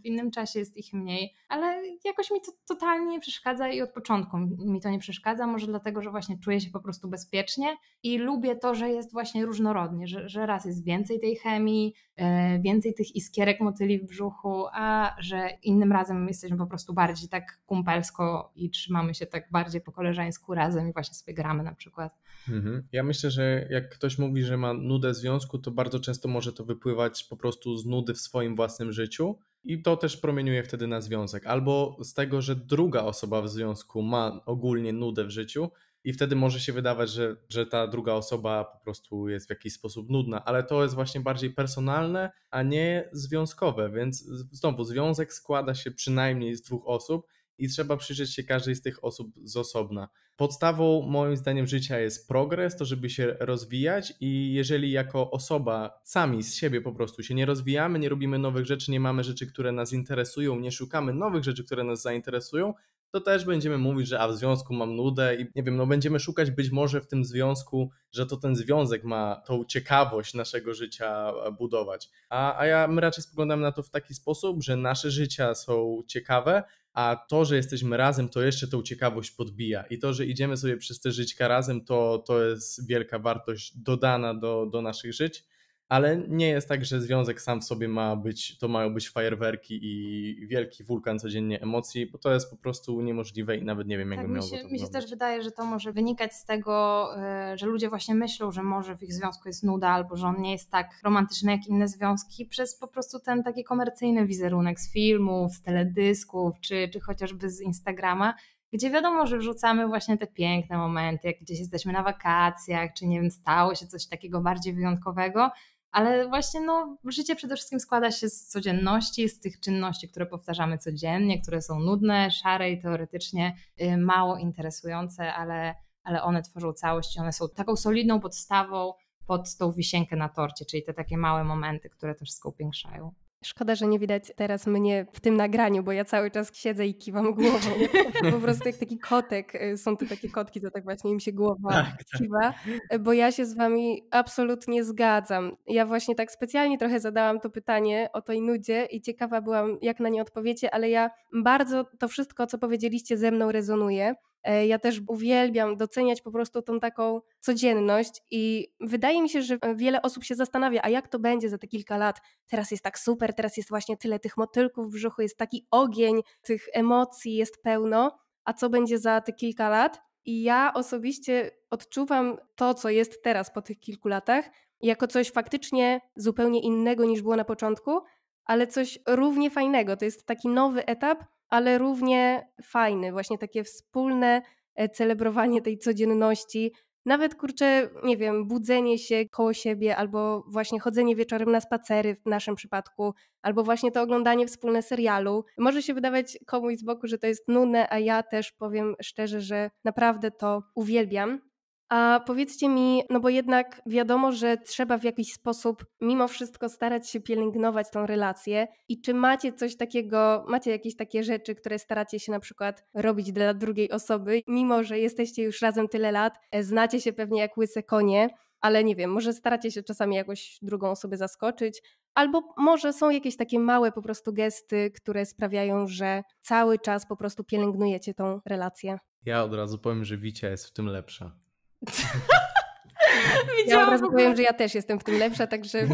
w innym czasie jest ich mniej, ale jakoś mi to totalnie nie przeszkadza i od początku mi to nie przeszkadza, może dlatego, że właśnie czuję się po prostu bezpiecznie i lubię to, że jest właśnie różnorodnie, że, że raz jest więcej tej chemii, e, więcej tych iskierek motyli w brzuchu, a że innym razem jesteśmy po prostu bardziej tak kumpelsko i trzymamy się tak bardziej po koleżeńsku razem i właśnie sobie gramy na przykład. Mhm. Ja myślę, że jak ktoś mówi, że ma nudę związku, to bardzo często może to wypływać po prostu z nudy w swoim własnym życiu i to też promieniuje wtedy na związek. Albo z tego, że druga osoba w związku ma ogólnie nudę w życiu i wtedy może się wydawać, że, że ta druga osoba po prostu jest w jakiś sposób nudna, ale to jest właśnie bardziej personalne, a nie związkowe, więc znowu związek składa się przynajmniej z dwóch osób i trzeba przyjrzeć się każdej z tych osób z osobna. Podstawą moim zdaniem życia jest progres, to żeby się rozwijać i jeżeli jako osoba sami z siebie po prostu się nie rozwijamy, nie robimy nowych rzeczy, nie mamy rzeczy, które nas interesują, nie szukamy nowych rzeczy, które nas zainteresują, to też będziemy mówić, że a w związku mam nudę i nie wiem, no będziemy szukać być może w tym związku, że to ten związek ma tą ciekawość naszego życia budować. A, a ja my raczej spoglądam na to w taki sposób, że nasze życia są ciekawe, a to, że jesteśmy razem, to jeszcze tą ciekawość podbija. I to, że idziemy sobie przez te żyćka razem, to, to jest wielka wartość dodana do, do naszych żyć ale nie jest tak, że związek sam w sobie ma być, to mają być fajerwerki i wielki wulkan codziennie emocji, bo to jest po prostu niemożliwe i nawet nie wiem, jak tak, miało mi się, to Mi się też wydaje, że to może wynikać z tego, e, że ludzie właśnie myślą, że może w ich związku jest nuda albo że on nie jest tak romantyczny jak inne związki przez po prostu ten taki komercyjny wizerunek z filmów, z teledysków czy, czy chociażby z Instagrama gdzie wiadomo, że wrzucamy właśnie te piękne momenty, jak gdzieś jesteśmy na wakacjach, czy nie wiem, stało się coś takiego bardziej wyjątkowego, ale właśnie no, życie przede wszystkim składa się z codzienności, z tych czynności, które powtarzamy codziennie, które są nudne, szare i teoretycznie y, mało interesujące, ale, ale one tworzą całość i one są taką solidną podstawą pod tą wisienkę na torcie, czyli te takie małe momenty, które to wszystko upiększają. Szkoda, że nie widać teraz mnie w tym nagraniu, bo ja cały czas siedzę i kiwam głową. po prostu jak taki kotek, y, są to takie kotki, to tak właśnie im się głowa tak, tak. kiwa, bo ja się z wami absolutnie zgadzam. Ja właśnie tak specjalnie trochę zadałam to pytanie o tej nudzie i ciekawa byłam, jak na nie odpowiecie, ale ja bardzo to wszystko, co powiedzieliście ze mną rezonuje. E, ja też uwielbiam doceniać po prostu tą taką codzienność i wydaje mi się, że e, wiele osób się zastanawia, a jak to będzie za te kilka lat? Teraz jest tak super, teraz jest właśnie tyle tych motylków w brzuchu, jest taki ogień, tych emocji jest pełno, a co będzie za te kilka lat? I ja osobiście odczuwam to, co jest teraz po tych kilku latach, jako coś faktycznie zupełnie innego niż było na początku, ale coś równie fajnego. To jest taki nowy etap, ale równie fajny, właśnie takie wspólne e, celebrowanie tej codzienności. Nawet kurczę, nie wiem, budzenie się koło siebie, albo właśnie chodzenie wieczorem na spacery w naszym przypadku, albo właśnie to oglądanie wspólne serialu. Może się wydawać komuś z boku, że to jest nudne, a ja też powiem szczerze, że naprawdę to uwielbiam. A powiedzcie mi, no bo jednak wiadomo, że trzeba w jakiś sposób mimo wszystko starać się pielęgnować tą relację. I czy macie coś takiego, macie jakieś takie rzeczy, które staracie się na przykład robić dla drugiej osoby, mimo że jesteście już razem tyle lat, e, znacie się pewnie jak łyse konie, ale nie wiem, może staracie się czasami jakoś drugą osobę zaskoczyć, albo może są jakieś takie małe po prostu gesty, które sprawiają, że cały czas po prostu pielęgnujecie tą relację. Ja od razu powiem, że Wicia jest w tym lepsza. Widziałam ja od razu powiem, że ja też jestem w tym lepsza, także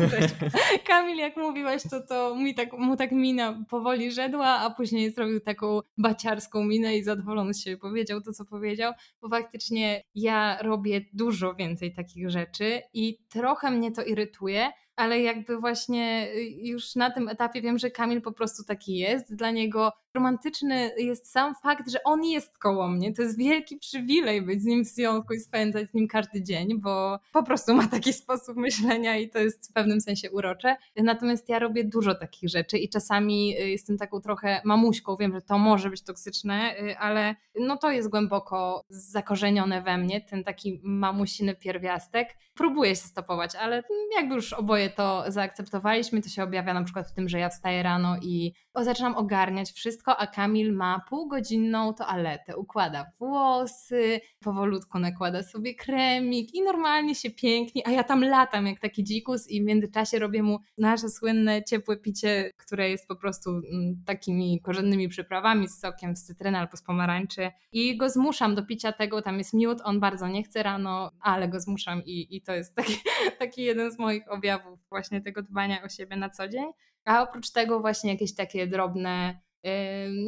Kamil, jak mówiłaś, to, to mi tak, mu tak mina powoli rzedła, a później zrobił taką baciarską minę i zadowolony z siebie powiedział to, co powiedział, bo faktycznie ja robię dużo więcej takich rzeczy i trochę mnie to irytuje, ale jakby właśnie y, już na tym etapie wiem, że Kamil po prostu taki jest. Dla niego romantyczny jest sam fakt, że on jest koło mnie. To jest wielki przywilej być z nim w związku i spędzać z nim każdy dzień, bo po prostu ma taki sposób myślenia i to jest w pewnym sensie urocze. Natomiast ja robię dużo takich rzeczy i czasami y, jestem taką trochę mamuśką. Wiem, że to może być toksyczne, y, ale no to jest głęboko zakorzenione we mnie, ten taki mamusiny pierwiastek. Próbuję się stopować, ale jakby już oboje oboje to zaakceptowaliśmy. To się objawia na przykład w tym, że ja wstaję rano i zaczynam ogarniać wszystko, a Kamil ma półgodzinną toaletę. Układa włosy, powolutku nakłada sobie kremik i normalnie się pięknie, a ja tam latam jak taki dzikus i w międzyczasie robię mu nasze słynne ciepłe picie, które jest po prostu mm, takimi korzennymi przyprawami z sokiem z cytryny albo z pomarańczy i go zmuszam do picia tego, tam jest miód, on bardzo nie chce rano, ale go zmuszam i, i to jest taki, taki jeden z moich objawów elementów właśnie tego dbania o siebie na co dzień. A oprócz tego właśnie jakieś takie drobne y,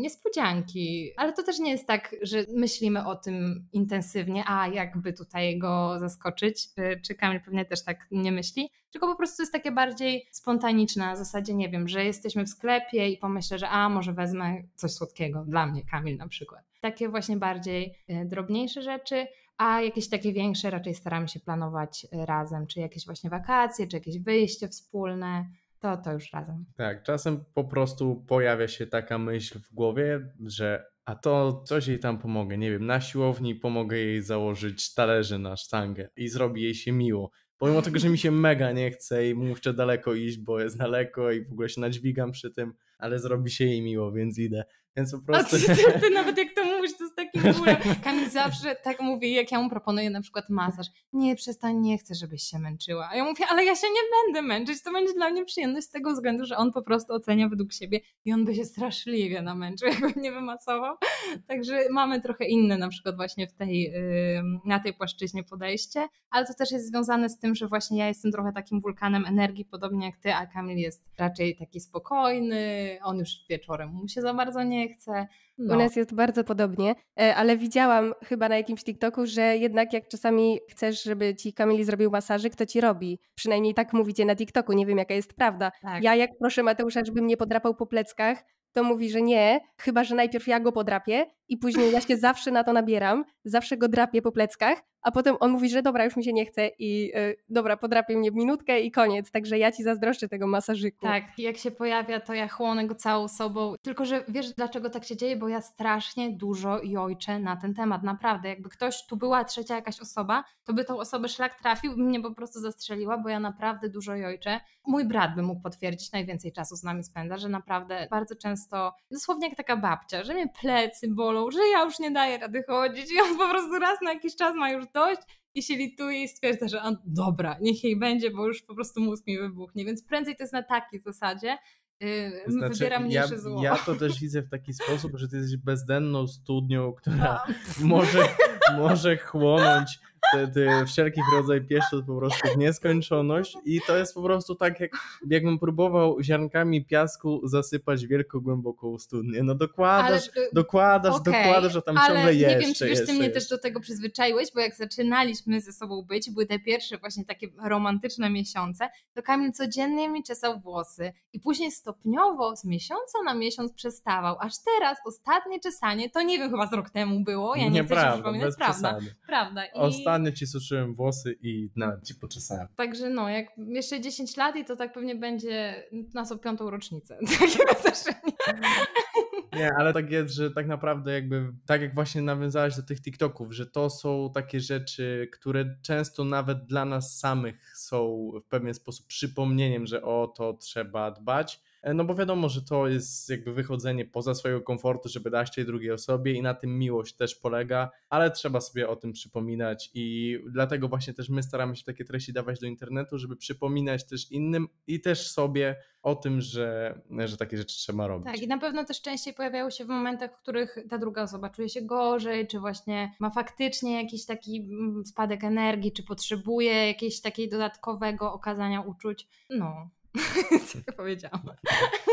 niespodzianki, ale to też nie jest tak, że myślimy o tym intensywnie, a jakby tutaj go zaskoczyć, y, czy Kamil pewnie też tak nie myśli, tylko po prostu jest takie bardziej spontaniczne, na zasadzie nie wiem, że jesteśmy w sklepie i pomyślę, że a może wezmę coś słodkiego dla mnie, Kamil na przykład. Takie właśnie bardziej y, drobniejsze rzeczy, a jakieś takie większe raczej staramy się planować y, razem, czy jakieś właśnie wakacje, czy jakieś wyjście wspólne. To, to już razem. Tak, czasem po prostu pojawia się taka myśl w głowie, że a to coś jej tam pomogę, nie wiem, na siłowni pomogę jej założyć talerze na sztangę i zrobi jej się miło. Pomimo tego, że mi się mega nie chce i muszę daleko iść, bo jest daleko i w ogóle się nadźwigam przy tym, ale zrobi się jej miło, więc idę. Więc po prostu... ty, ty, ty nawet jak to Kamil zawsze tak mówi, jak ja mu proponuję na przykład masaż. Nie, przestań, nie chcę, żebyś się męczyła. A ja mówię, ale ja się nie będę męczyć, to będzie dla mnie przyjemność z tego względu, że on po prostu ocenia według siebie i on by się straszliwie namęczył, jakby nie wymasował. Także mamy trochę inne na przykład właśnie w tej, na tej płaszczyźnie podejście, ale to też jest związane z tym, że właśnie ja jestem trochę takim wulkanem energii, podobnie jak ty, a Kamil jest raczej taki spokojny, on już wieczorem mu się za bardzo nie chce, no. U nas jest bardzo podobnie, e, ale widziałam chyba na jakimś TikToku, że jednak jak czasami chcesz, żeby ci Kamili zrobił masażyk, to ci robi. Przynajmniej tak mówicie na TikToku, nie wiem jaka jest prawda. Tak. Ja jak proszę Mateusza, żeby mnie podrapał po pleckach, to mówi, że nie, chyba że najpierw ja go podrapię, i później ja się zawsze na to nabieram, zawsze go drapię po pleckach, a potem on mówi, że dobra, już mi się nie chce i y, dobra, podrapię mnie w minutkę i koniec. Także ja ci zazdroszczę tego masażyku. Tak, jak się pojawia, to ja chłonę go całą sobą. Tylko, że wiesz dlaczego tak się dzieje? Bo ja strasznie dużo jojczę na ten temat, naprawdę. Jakby ktoś, tu była trzecia jakaś osoba, to by tą osobę szlak trafił mnie po prostu zastrzeliła, bo ja naprawdę dużo jojczę. Mój brat by mógł potwierdzić, najwięcej czasu z nami spędza, że naprawdę bardzo często, dosłownie jak taka babcia, że mnie plecy bolą, bolą, że ja już nie daję rady chodzić i on po prostu raz na jakiś czas ma już dość i się lituje i stwierdza, że dobra, niech jej będzie, bo już po prostu mózg mi wybuchnie, więc prędzej to jest na takiej zasadzie, to y, znaczy, wybiera mniejsze ja, zło. Ja to też widzę w taki sposób, że ty jesteś bezdenną studnią, która no. może może chłonąć te, te wszelkich rodzaj pieszczot po prostu w nieskończoność i to jest po prostu tak, jak, jakbym próbował ziarnkami piasku zasypać wielką, głęboką studnię. No dokładasz, ale, y, dokładasz, okay, dokładasz, tam ciągle jeszcze. nie wiem, czy wiesz, ty mnie też do tego przyzwyczaiłeś, bo jak zaczynaliśmy ze sobą być, były te pierwsze właśnie takie romantyczne miesiące, to Kamil codziennie mi czesał włosy i później stopniowo z miesiąca na miesiąc przestawał, aż teraz ostatnie czesanie, to nie wiem, chyba z rok temu było, ja nie, nie chcę prawda, się bez prawda, przesady. Prawda. I... Ostatnio ci suszyłem włosy i nawet ci poczesałem. Także no, jak jeszcze 10 lat i to tak pewnie będzie na o piątą rocznicę takiego Nie, ale tak jest, że tak naprawdę jakby, tak jak właśnie nawiązałaś do tych TikToków, że to są takie rzeczy, które często nawet dla nas samych są w pewien sposób przypomnieniem, że o to trzeba dbać E, no bo wiadomo, że to jest jakby wychodzenie poza swojego komfortu, żeby dać tej drugiej osobie i na tym miłość też polega, ale trzeba sobie o tym przypominać i dlatego właśnie też my staramy się takie treści dawać do internetu, żeby przypominać też innym i też sobie o tym, że, że takie rzeczy trzeba robić. Tak i na pewno też częściej pojawiają się w momentach, w których ta druga osoba czuje się gorzej, czy właśnie ma faktycznie jakiś taki mm, spadek energii, czy potrzebuje jakiejś takiej dodatkowego okazania uczuć. No, co powiedziałam.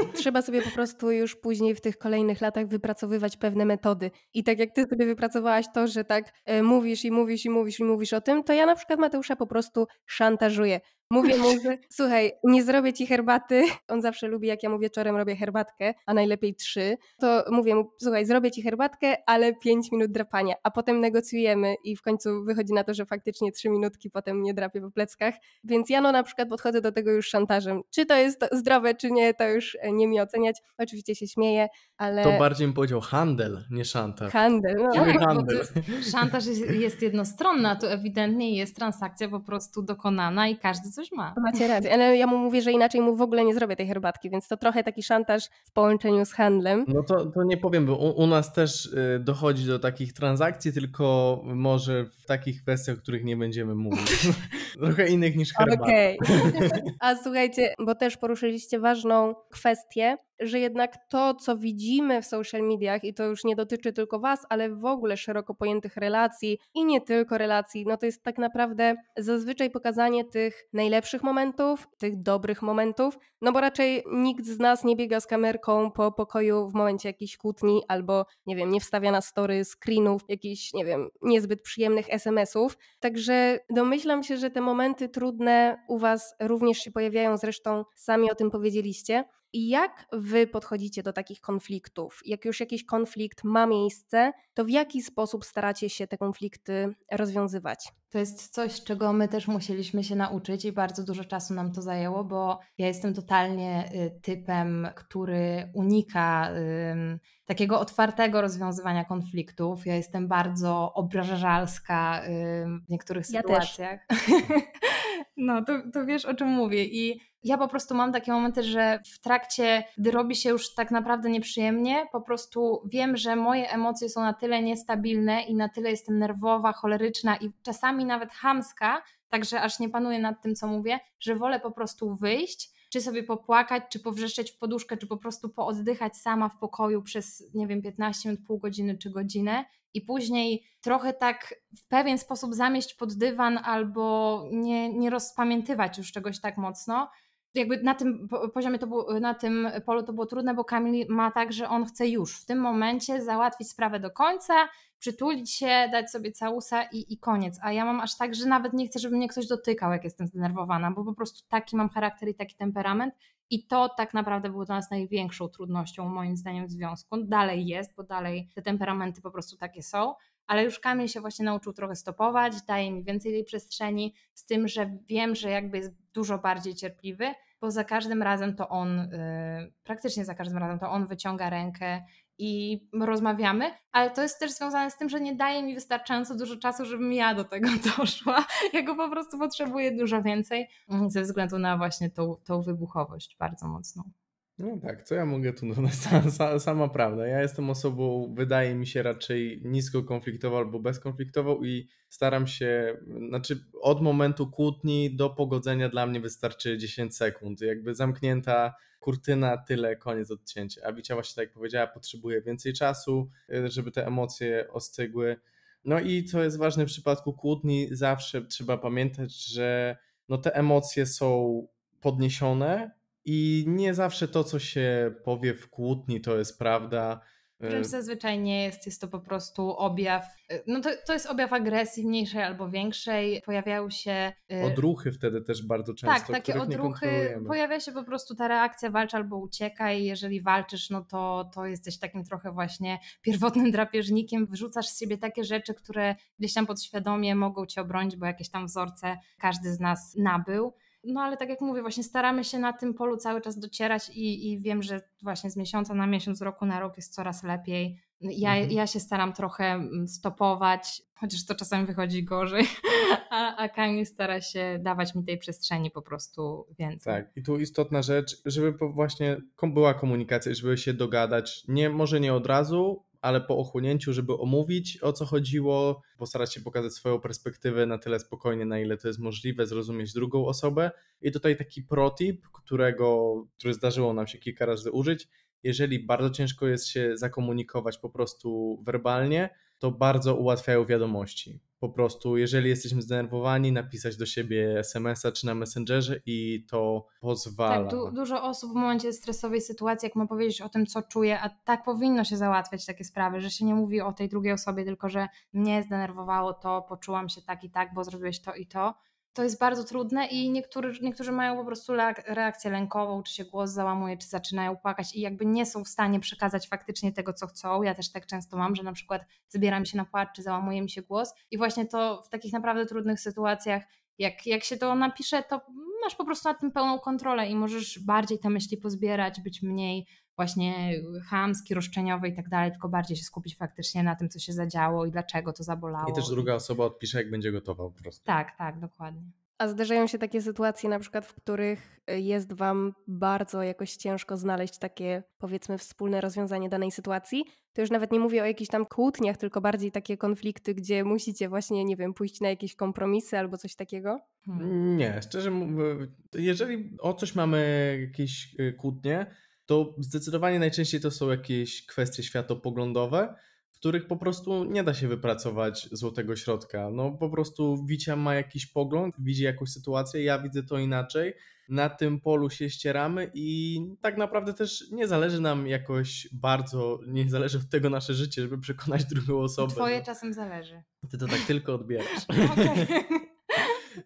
Trzeba sobie po prostu już później w tych kolejnych latach wypracowywać pewne metody. I tak jak ty sobie wypracowałaś to, że tak e, mówisz i mówisz i mówisz i mówisz o tym, to ja na przykład Mateusza po prostu szantażuję. Mówię mu, że słuchaj, nie zrobię ci herbaty. On zawsze lubi, jak ja mu wieczorem robię herbatkę, a najlepiej trzy. To mówię mu, słuchaj, zrobię ci herbatkę, ale pięć minut drapania, a potem negocjujemy i w końcu wychodzi na to, że faktycznie trzy minutki potem mnie drapie po pleckach. Więc ja no na przykład podchodzę do tego już szantażem. Czy to jest zdrowe, czy nie, to już e, nie mi oceniać. Oczywiście się śmieję, ale... To bardziej bym powiedział handel, nie szantaż. Handel. No. handel. Jest, szantaż jest, jest jednostronna, to ewidentnie jest transakcja po prostu dokonana i każdy coś coś ma. Macie rację, ale ja mu mówię, że inaczej mu w ogóle nie zrobię tej herbatki, więc to trochę taki szantaż w połączeniu z handlem. No to, to nie powiem, bo u, u nas też y, dochodzi do takich transakcji, tylko może w takich kwestiach, o których nie będziemy mówić. trochę innych niż herbatka. Okej. Okay. A słuchajcie, bo też poruszyliście ważną kwestię, że jednak to, co widzimy w social mediach, i to już nie dotyczy tylko Was, ale w ogóle szeroko pojętych relacji i nie tylko relacji, no to jest tak naprawdę zazwyczaj pokazanie tych najlepszych momentów, tych dobrych momentów, no bo raczej nikt z nas nie biega z kamerką po pokoju w momencie jakiejś kłótni albo, nie wiem, nie wstawia na story screenów jakichś, nie wiem, niezbyt przyjemnych SMS-ów. Także domyślam się, że te momenty trudne u Was również się pojawiają, zresztą sami o tym powiedzieliście. Jak wy podchodzicie do takich konfliktów? Jak już jakiś konflikt ma miejsce, to w jaki sposób staracie się te konflikty rozwiązywać? To jest coś, czego my też musieliśmy się nauczyć i bardzo dużo czasu nam to zajęło, bo ja jestem totalnie y, typem, który unika takiego otwartego rozwiązywania konfliktów. Ja jestem bardzo obrażalska w niektórych sytuacjach. Ja No, to, to wiesz o czym mówię. I ja po prostu mam takie momenty, że w trakcie, gdy robi się już tak naprawdę nieprzyjemnie, po prostu wiem, że moje emocje są na tyle niestabilne i na tyle jestem nerwowa, choleryczna i czasami nawet hamska, także aż nie panuję nad tym, co mówię, że wolę po prostu wyjść, czy sobie popłakać, czy powrzeszczeć w poduszkę, czy po prostu pooddychać sama w pokoju przez, nie wiem, 15 minut, pół godziny czy godzinę i później trochę tak w pewien sposób zamieść pod dywan albo nie, nie rozpamiętywać już czegoś tak mocno, jakby na tym poziomie, to było, na tym polu to było trudne, bo Kamil ma tak, że on chce już w tym momencie załatwić sprawę do końca, przytulić się, dać sobie całusa i, i koniec. A ja mam aż tak, że nawet nie chcę, żeby mnie ktoś dotykał, jak jestem zdenerwowana, bo po prostu taki mam charakter i taki temperament. I to tak naprawdę było dla nas największą trudnością, moim zdaniem, w związku. Dalej jest, bo dalej te temperamenty po prostu takie są ale już Kamil się właśnie nauczył trochę stopować, daje mi więcej tej przestrzeni, z tym, że wiem, że jakby jest dużo bardziej cierpliwy, bo za każdym razem to on, y, praktycznie za każdym razem to on wyciąga rękę i rozmawiamy, ale to jest też związane z tym, że nie daje mi wystarczająco dużo czasu, żebym ja do tego doszła. Ja go po prostu potrzebuję dużo więcej ze względu na właśnie tą, tą wybuchowość bardzo mocną. No tak, co ja mogę tu dodać? Sama, sama prawda. Ja jestem osobą, wydaje mi się, raczej nisko konfliktową albo bezkonfliktową i staram się, znaczy od momentu kłótni do pogodzenia dla mnie wystarczy 10 sekund. Jakby zamknięta kurtyna, tyle, koniec odcięcia. A Bicia właśnie tak jak powiedziała, potrzebuje więcej czasu, e, żeby te emocje ostygły. No i co jest ważne w przypadku kłótni, zawsze trzeba pamiętać, że no te emocje są podniesione, i nie zawsze to, co się powie w kłótni, to jest prawda. Wręcz e, zazwyczaj nie jest, jest to po prostu objaw, e, no to, to jest objaw agresji mniejszej albo większej, pojawiają się... E, odruchy wtedy też bardzo tak, często, Tak, takie odruchy, pojawia się po prostu ta reakcja walcz albo uciekaj, jeżeli walczysz, no to, to jesteś takim trochę właśnie pierwotnym drapieżnikiem, Wrzucasz z siebie takie rzeczy, które gdzieś tam podświadomie mogą cię obronić, bo jakieś tam wzorce każdy z nas nabył. No ale tak jak mówię, właśnie staramy się na tym polu cały czas docierać i, i wiem, że właśnie z miesiąca na miesiąc, z roku na rok jest coraz lepiej. Ja, mhm. ja się staram trochę mm, stopować, chociaż to czasami wychodzi gorzej, a, a Kamil stara się dawać mi tej przestrzeni po prostu więcej. Tak, i tu istotna rzecz, żeby właśnie była komunikacja, żeby się dogadać, nie, może nie od razu, ale po ochłonięciu, żeby omówić o co chodziło, postarać się pokazać swoją perspektywę na tyle spokojnie, na ile to jest możliwe, zrozumieć drugą osobę. I tutaj taki protip, którego, który zdarzyło nam się kilka razy użyć, jeżeli bardzo ciężko jest się zakomunikować po prostu werbalnie, to bardzo ułatwiają wiadomości. Po prostu, jeżeli jesteśmy zdenerwowani, napisać do siebie SMS-a czy na Messengerze i to pozwala. Tak, du dużo osób w momencie stresowej sytuacji, jak ma powiedzieć o tym, co czuje, a tak powinno się załatwiać takie sprawy, że się nie mówi o tej drugiej osobie, tylko że mnie zdenerwowało to, poczułam się tak i tak, bo zrobiłeś to i to to jest bardzo trudne i niektóry, niektórzy mają po prostu reakcję lękową, czy się głos załamuje, czy zaczynają płakać i jakby nie są w stanie przekazać faktycznie tego, co chcą. Ja też tak często mam, że na przykład zbieram się na płacz, czy załamuje mi się głos i właśnie to w takich naprawdę trudnych sytuacjach, jak, jak się to napisze, to masz po prostu nad tym pełną kontrolę i możesz bardziej te myśli pozbierać, być mniej właśnie y, chamski, roszczeniowy i tak dalej, tylko bardziej się skupić faktycznie na tym, co się zadziało i dlaczego to zabolało. I też druga osoba odpisze, jak będzie gotowa po prostu. Tak, tak, dokładnie. A zdarzają się takie sytuacje, na przykład, w których y, jest Wam bardzo jakoś ciężko znaleźć takie, powiedzmy, wspólne rozwiązanie danej sytuacji. To już nawet nie mówię o jakichś tam kłótniach, tylko bardziej takie konflikty, gdzie musicie właśnie, nie wiem, pójść na jakieś kompromisy albo coś takiego? Hmm. Nie, szczerze mówiąc, jeżeli o coś mamy jakieś y, kłótnie, to zdecydowanie najczęściej to są jakieś kwestie światopoglądowe, w których po prostu nie da się wypracować złotego środka. No po prostu Wicia ma jakiś pogląd, widzi jakąś sytuację, ja widzę to inaczej. Na tym polu się ścieramy i tak naprawdę też nie zależy nam jakoś bardzo, nie zależy od tego nasze życie, żeby przekonać drugą osobę. Twoje no. czasem zależy. Ty to tak tylko odbierasz. okay.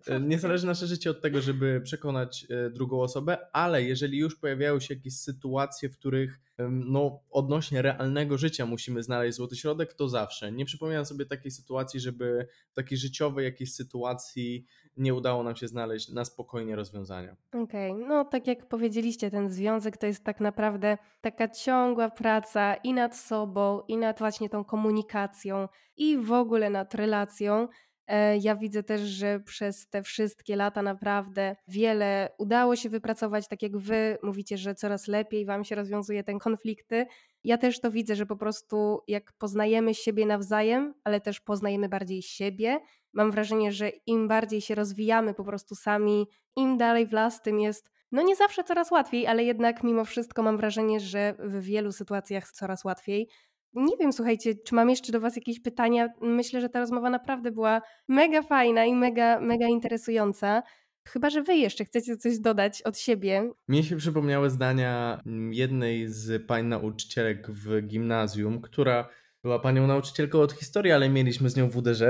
E, nie zależy nasze życie od tego, żeby przekonać e, drugą osobę, ale jeżeli już pojawiają się jakieś sytuacje, w których no, odnośnie realnego życia musimy znaleźć złoty środek, to zawsze. Nie przypominam sobie takiej sytuacji, żeby w takiej życiowej jakiejś sytuacji nie udało nam się znaleźć na spokojnie rozwiązania. Okej, okay. no tak jak powiedzieliście, ten związek to jest tak naprawdę taka ciągła praca i nad sobą, i nad właśnie tą komunikacją, i w ogóle nad relacją. E, ja widzę też, że przez te wszystkie lata naprawdę wiele udało się wypracować, tak jak wy mówicie, że coraz lepiej wam się rozwiązuje ten konflikty. Ja też to widzę, że po prostu jak poznajemy siebie nawzajem, ale też poznajemy bardziej siebie, mam wrażenie, że im bardziej się rozwijamy po prostu sami, im dalej w las, tym jest no nie zawsze coraz łatwiej, ale jednak mimo wszystko mam wrażenie, że w wielu sytuacjach coraz łatwiej. Nie wiem, słuchajcie, czy mam jeszcze do Was jakieś pytania. Myślę, że ta rozmowa naprawdę była mega fajna i mega, mega interesująca. Chyba, że wy jeszcze chcecie coś dodać od siebie. Mnie się przypomniały zdania mm, jednej z pań nauczycielek w gimnazjum, która była panią nauczycielką od historii, ale mieliśmy z nią WDŻ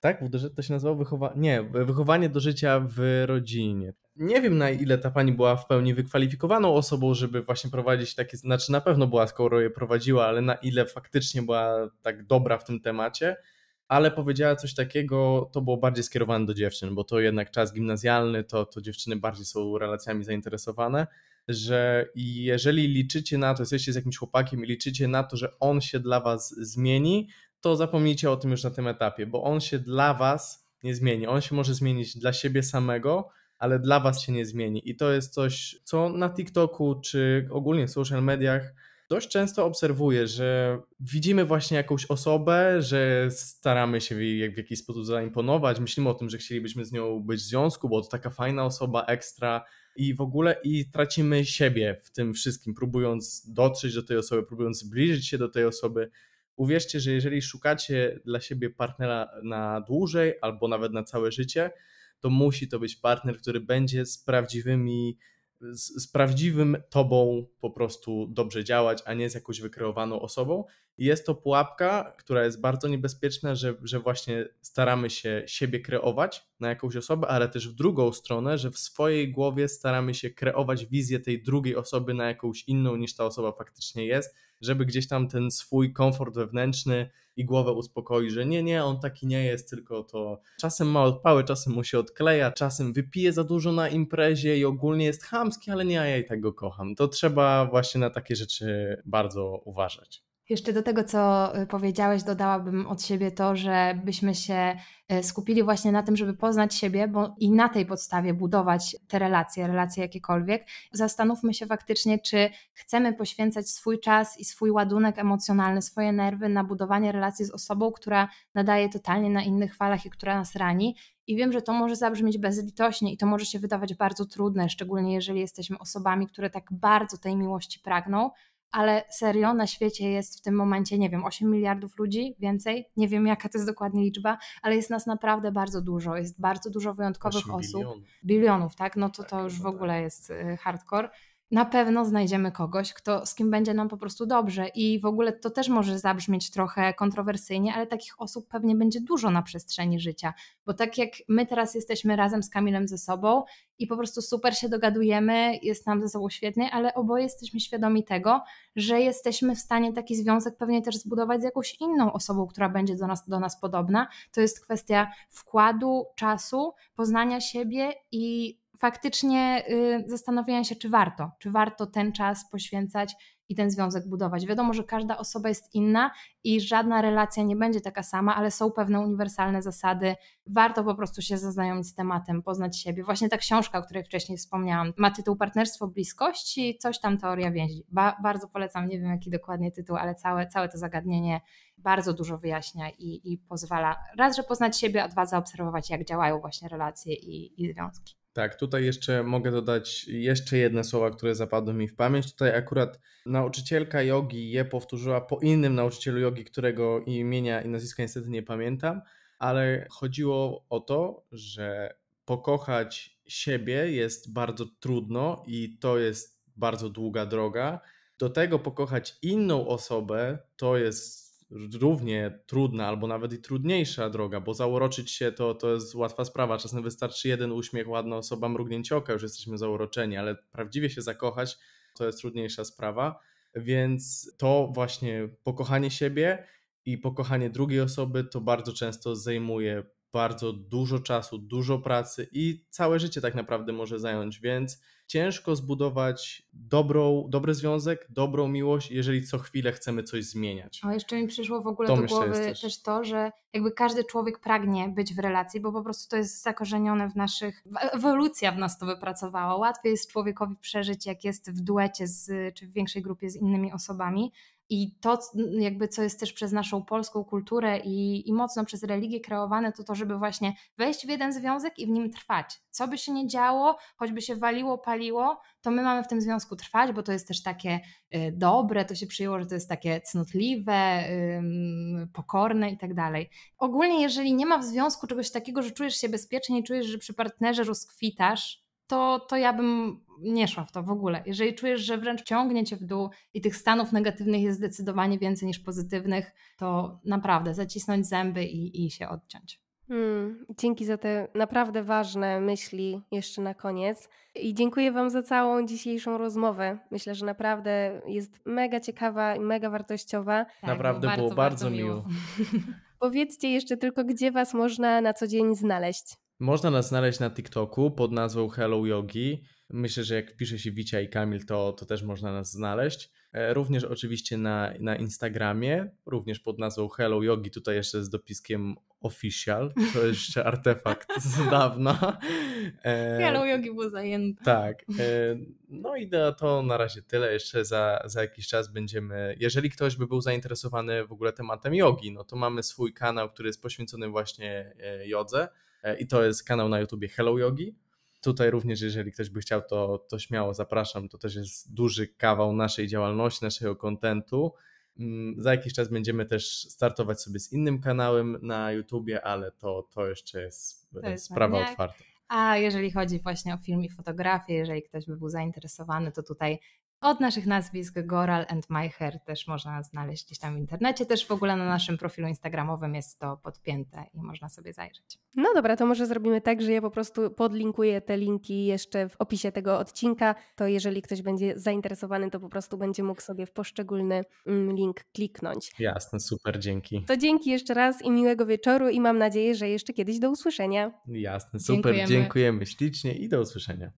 tak? WDŻ to się nazywało wychowa... nie, wychowanie do życia w rodzinie. Nie wiem na ile ta pani była w pełni wykwalifikowaną osobą, żeby właśnie prowadzić takie, znaczy na pewno była, skoro je prowadziła, ale na ile faktycznie była tak dobra w tym temacie, ale powiedziała coś takiego, to było bardziej skierowane do dziewczyn, bo to jednak czas gimnazjalny, to, to dziewczyny bardziej są relacjami zainteresowane, że jeżeli liczycie na to, jesteście z jakimś chłopakiem i liczycie na to, że on się dla was zmieni, to zapomnijcie o tym już na tym etapie, bo on się dla Was nie zmieni. On się może zmienić dla siebie samego, ale dla Was się nie zmieni. I to jest coś, co na TikToku czy ogólnie w social mediach dość często obserwuję, że widzimy właśnie jakąś osobę, że staramy się jej w jakiś sposób zaimponować, myślimy o tym, że chcielibyśmy z nią być w związku, bo to taka fajna osoba, ekstra i w ogóle i tracimy siebie w tym wszystkim, próbując dotrzeć do tej osoby, próbując zbliżyć się do tej osoby uwierzcie, że jeżeli szukacie dla siebie partnera na dłużej albo nawet na całe życie, to musi to być partner, który będzie z prawdziwymi, z, z prawdziwym tobą po prostu dobrze działać, a nie z jakąś wykreowaną osobą. jest to pułapka, która jest bardzo niebezpieczna, że, że właśnie staramy się siebie kreować na jakąś osobę, ale też w drugą stronę, że w swojej głowie staramy się kreować wizję tej drugiej osoby na jakąś inną niż ta osoba faktycznie jest żeby gdzieś tam ten swój komfort wewnętrzny i głowę uspokoi, że nie, nie, on taki nie jest, tylko to czasem ma odpały, czasem mu się odkleja, czasem wypije za dużo na imprezie i ogólnie jest chamski, ale nie, ja i tak go kocham. To trzeba właśnie na takie rzeczy bardzo uważać. Jeszcze do tego, co y, powiedziałeś, dodałabym od siebie to, żebyśmy się y, skupili właśnie na tym, żeby poznać siebie bo i na tej podstawie budować te relacje, relacje jakiekolwiek. Zastanówmy się faktycznie, czy chcemy poświęcać swój czas i swój ładunek emocjonalny, swoje nerwy na budowanie relacji z osobą, która nadaje totalnie na innych falach i która nas rani. I wiem, że to może zabrzmieć bezlitośnie i to może się wydawać bardzo trudne, szczególnie jeżeli jesteśmy osobami, które tak bardzo tej miłości pragną ale serio na świecie jest w tym momencie, nie wiem, 8 miliardów ludzi, więcej, nie wiem jaka to jest dokładnie liczba, ale jest nas naprawdę bardzo dużo, jest bardzo dużo wyjątkowych osób. Bilionów. Bilionów, tak? No to tak, to no już w tak. ogóle jest y, hardcore na pewno znajdziemy kogoś, kto, z kim będzie nam po prostu dobrze. I w ogóle to też może zabrzmieć trochę kontrowersyjnie, ale takich osób pewnie będzie dużo na przestrzeni życia. Bo tak jak my teraz jesteśmy razem z Kamilem ze sobą i po prostu super się dogadujemy, jest nam ze sobą świetnie, ale oboje jesteśmy świadomi tego, że jesteśmy w stanie taki związek pewnie też zbudować z jakąś inną osobą, która będzie do nas, do nas podobna. To jest kwestia wkładu, czasu, poznania siebie i faktycznie y, zastanawiałam się, czy warto, czy warto ten czas poświęcać i ten związek budować. Wiadomo, że każda osoba jest inna i żadna relacja nie będzie taka sama, ale są pewne uniwersalne zasady. Warto po prostu się zaznajomić z tematem, poznać siebie. Właśnie ta książka, o której wcześniej wspomniałam, ma tytuł Partnerstwo Bliskości, coś tam teoria więzi. Ba bardzo polecam, nie wiem jaki dokładnie tytuł, ale całe, całe to zagadnienie bardzo dużo wyjaśnia i, i pozwala raz, że poznać siebie, a dwa, zaobserwować jak działają właśnie relacje i, i związki. Tak, tutaj jeszcze mogę dodać jeszcze jedne słowa, które zapadły mi w pamięć. Tutaj akurat nauczycielka jogi je powtórzyła po innym nauczycielu jogi, którego imienia i nazwiska niestety nie pamiętam, ale chodziło o to, że pokochać siebie jest bardzo trudno i to jest bardzo długa droga. Do tego pokochać inną osobę to jest równie trudna albo nawet i trudniejsza droga, bo zauroczyć się to, to jest łatwa sprawa. Czasem wystarczy jeden uśmiech, ładna osoba, mrugnięcie oka, już jesteśmy zauroczeni, ale prawdziwie się zakochać to jest trudniejsza sprawa. Więc to właśnie pokochanie siebie i pokochanie drugiej osoby to bardzo często zajmuje bardzo dużo czasu, dużo pracy i całe życie tak naprawdę może zająć, więc ciężko zbudować dobrą, dobry związek, dobrą miłość, jeżeli co chwilę chcemy coś zmieniać. O, jeszcze mi przyszło w ogóle to do głowy też. też to, że jakby każdy człowiek pragnie być w relacji, bo po prostu to jest zakorzenione w naszych, ewolucja w nas to wypracowała. Łatwiej jest człowiekowi przeżyć, jak jest w duecie z, czy w większej grupie z innymi osobami, i to, jakby co jest też przez naszą polską kulturę i, i mocno przez religię kreowane, to to, żeby właśnie wejść w jeden związek i w nim trwać. Co by się nie działo, choćby się waliło, paliło, to my mamy w tym związku trwać, bo to jest też takie y, dobre, to się przyjęło, że to jest takie cnotliwe, y, pokorne i tak dalej. Ogólnie, jeżeli nie ma w związku czegoś takiego, że czujesz się bezpiecznie, czujesz, że przy partnerze rozkwitasz, to, to ja bym nie szła w to w ogóle. Jeżeli czujesz, że wręcz ciągnie cię w dół i tych stanów negatywnych jest zdecydowanie więcej niż pozytywnych, to naprawdę zacisnąć zęby i, i się odciąć. Hmm, dzięki za te naprawdę ważne myśli jeszcze na koniec. I dziękuję Wam za całą dzisiejszą rozmowę. Myślę, że naprawdę jest mega ciekawa i mega wartościowa. Tak, naprawdę było bardzo, było bardzo, bardzo miło. miło. Powiedzcie jeszcze tylko, gdzie Was można na co dzień znaleźć. Można nas znaleźć na TikToku pod nazwą Hello Yogi. Myślę, że jak pisze się Wicia i Kamil, to, to też można nas znaleźć. E, również oczywiście na, na Instagramie, również pod nazwą Hello Yogi, tutaj jeszcze z dopiskiem official, to jeszcze artefakt z dawna. E, Hello Yogi było zajęte. Tak. E, no i na to na razie tyle. Jeszcze za, za jakiś czas będziemy, jeżeli ktoś by był zainteresowany w ogóle tematem jogi, no to mamy swój kanał, który jest poświęcony właśnie jodze. E, i to jest kanał na YouTubie Hello Yogi. Tutaj również, jeżeli ktoś by chciał, to, to śmiało zapraszam. To też jest duży kawał naszej działalności, naszego kontentu. Mm, za jakiś czas będziemy też startować sobie z innym kanałem na YouTubie, ale to, to jeszcze jest, to jest sprawa otwarta. A jeżeli chodzi właśnie o film i fotografię, jeżeli ktoś by był zainteresowany, to tutaj od naszych nazwisk Goral and Myher też można znaleźć gdzieś tam w internecie, też w ogóle na naszym profilu instagramowym jest to podpięte i można sobie zajrzeć. No dobra, to może zrobimy tak, że ja po prostu podlinkuję te linki jeszcze w opisie tego odcinka, to jeżeli ktoś będzie zainteresowany, to po prostu będzie mógł sobie w poszczególny mm, link kliknąć. Jasne, super, dzięki. To dzięki jeszcze raz i miłego wieczoru i mam nadzieję, że jeszcze kiedyś do usłyszenia. Jasne, super, dziękujemy, dziękujemy ślicznie i do usłyszenia.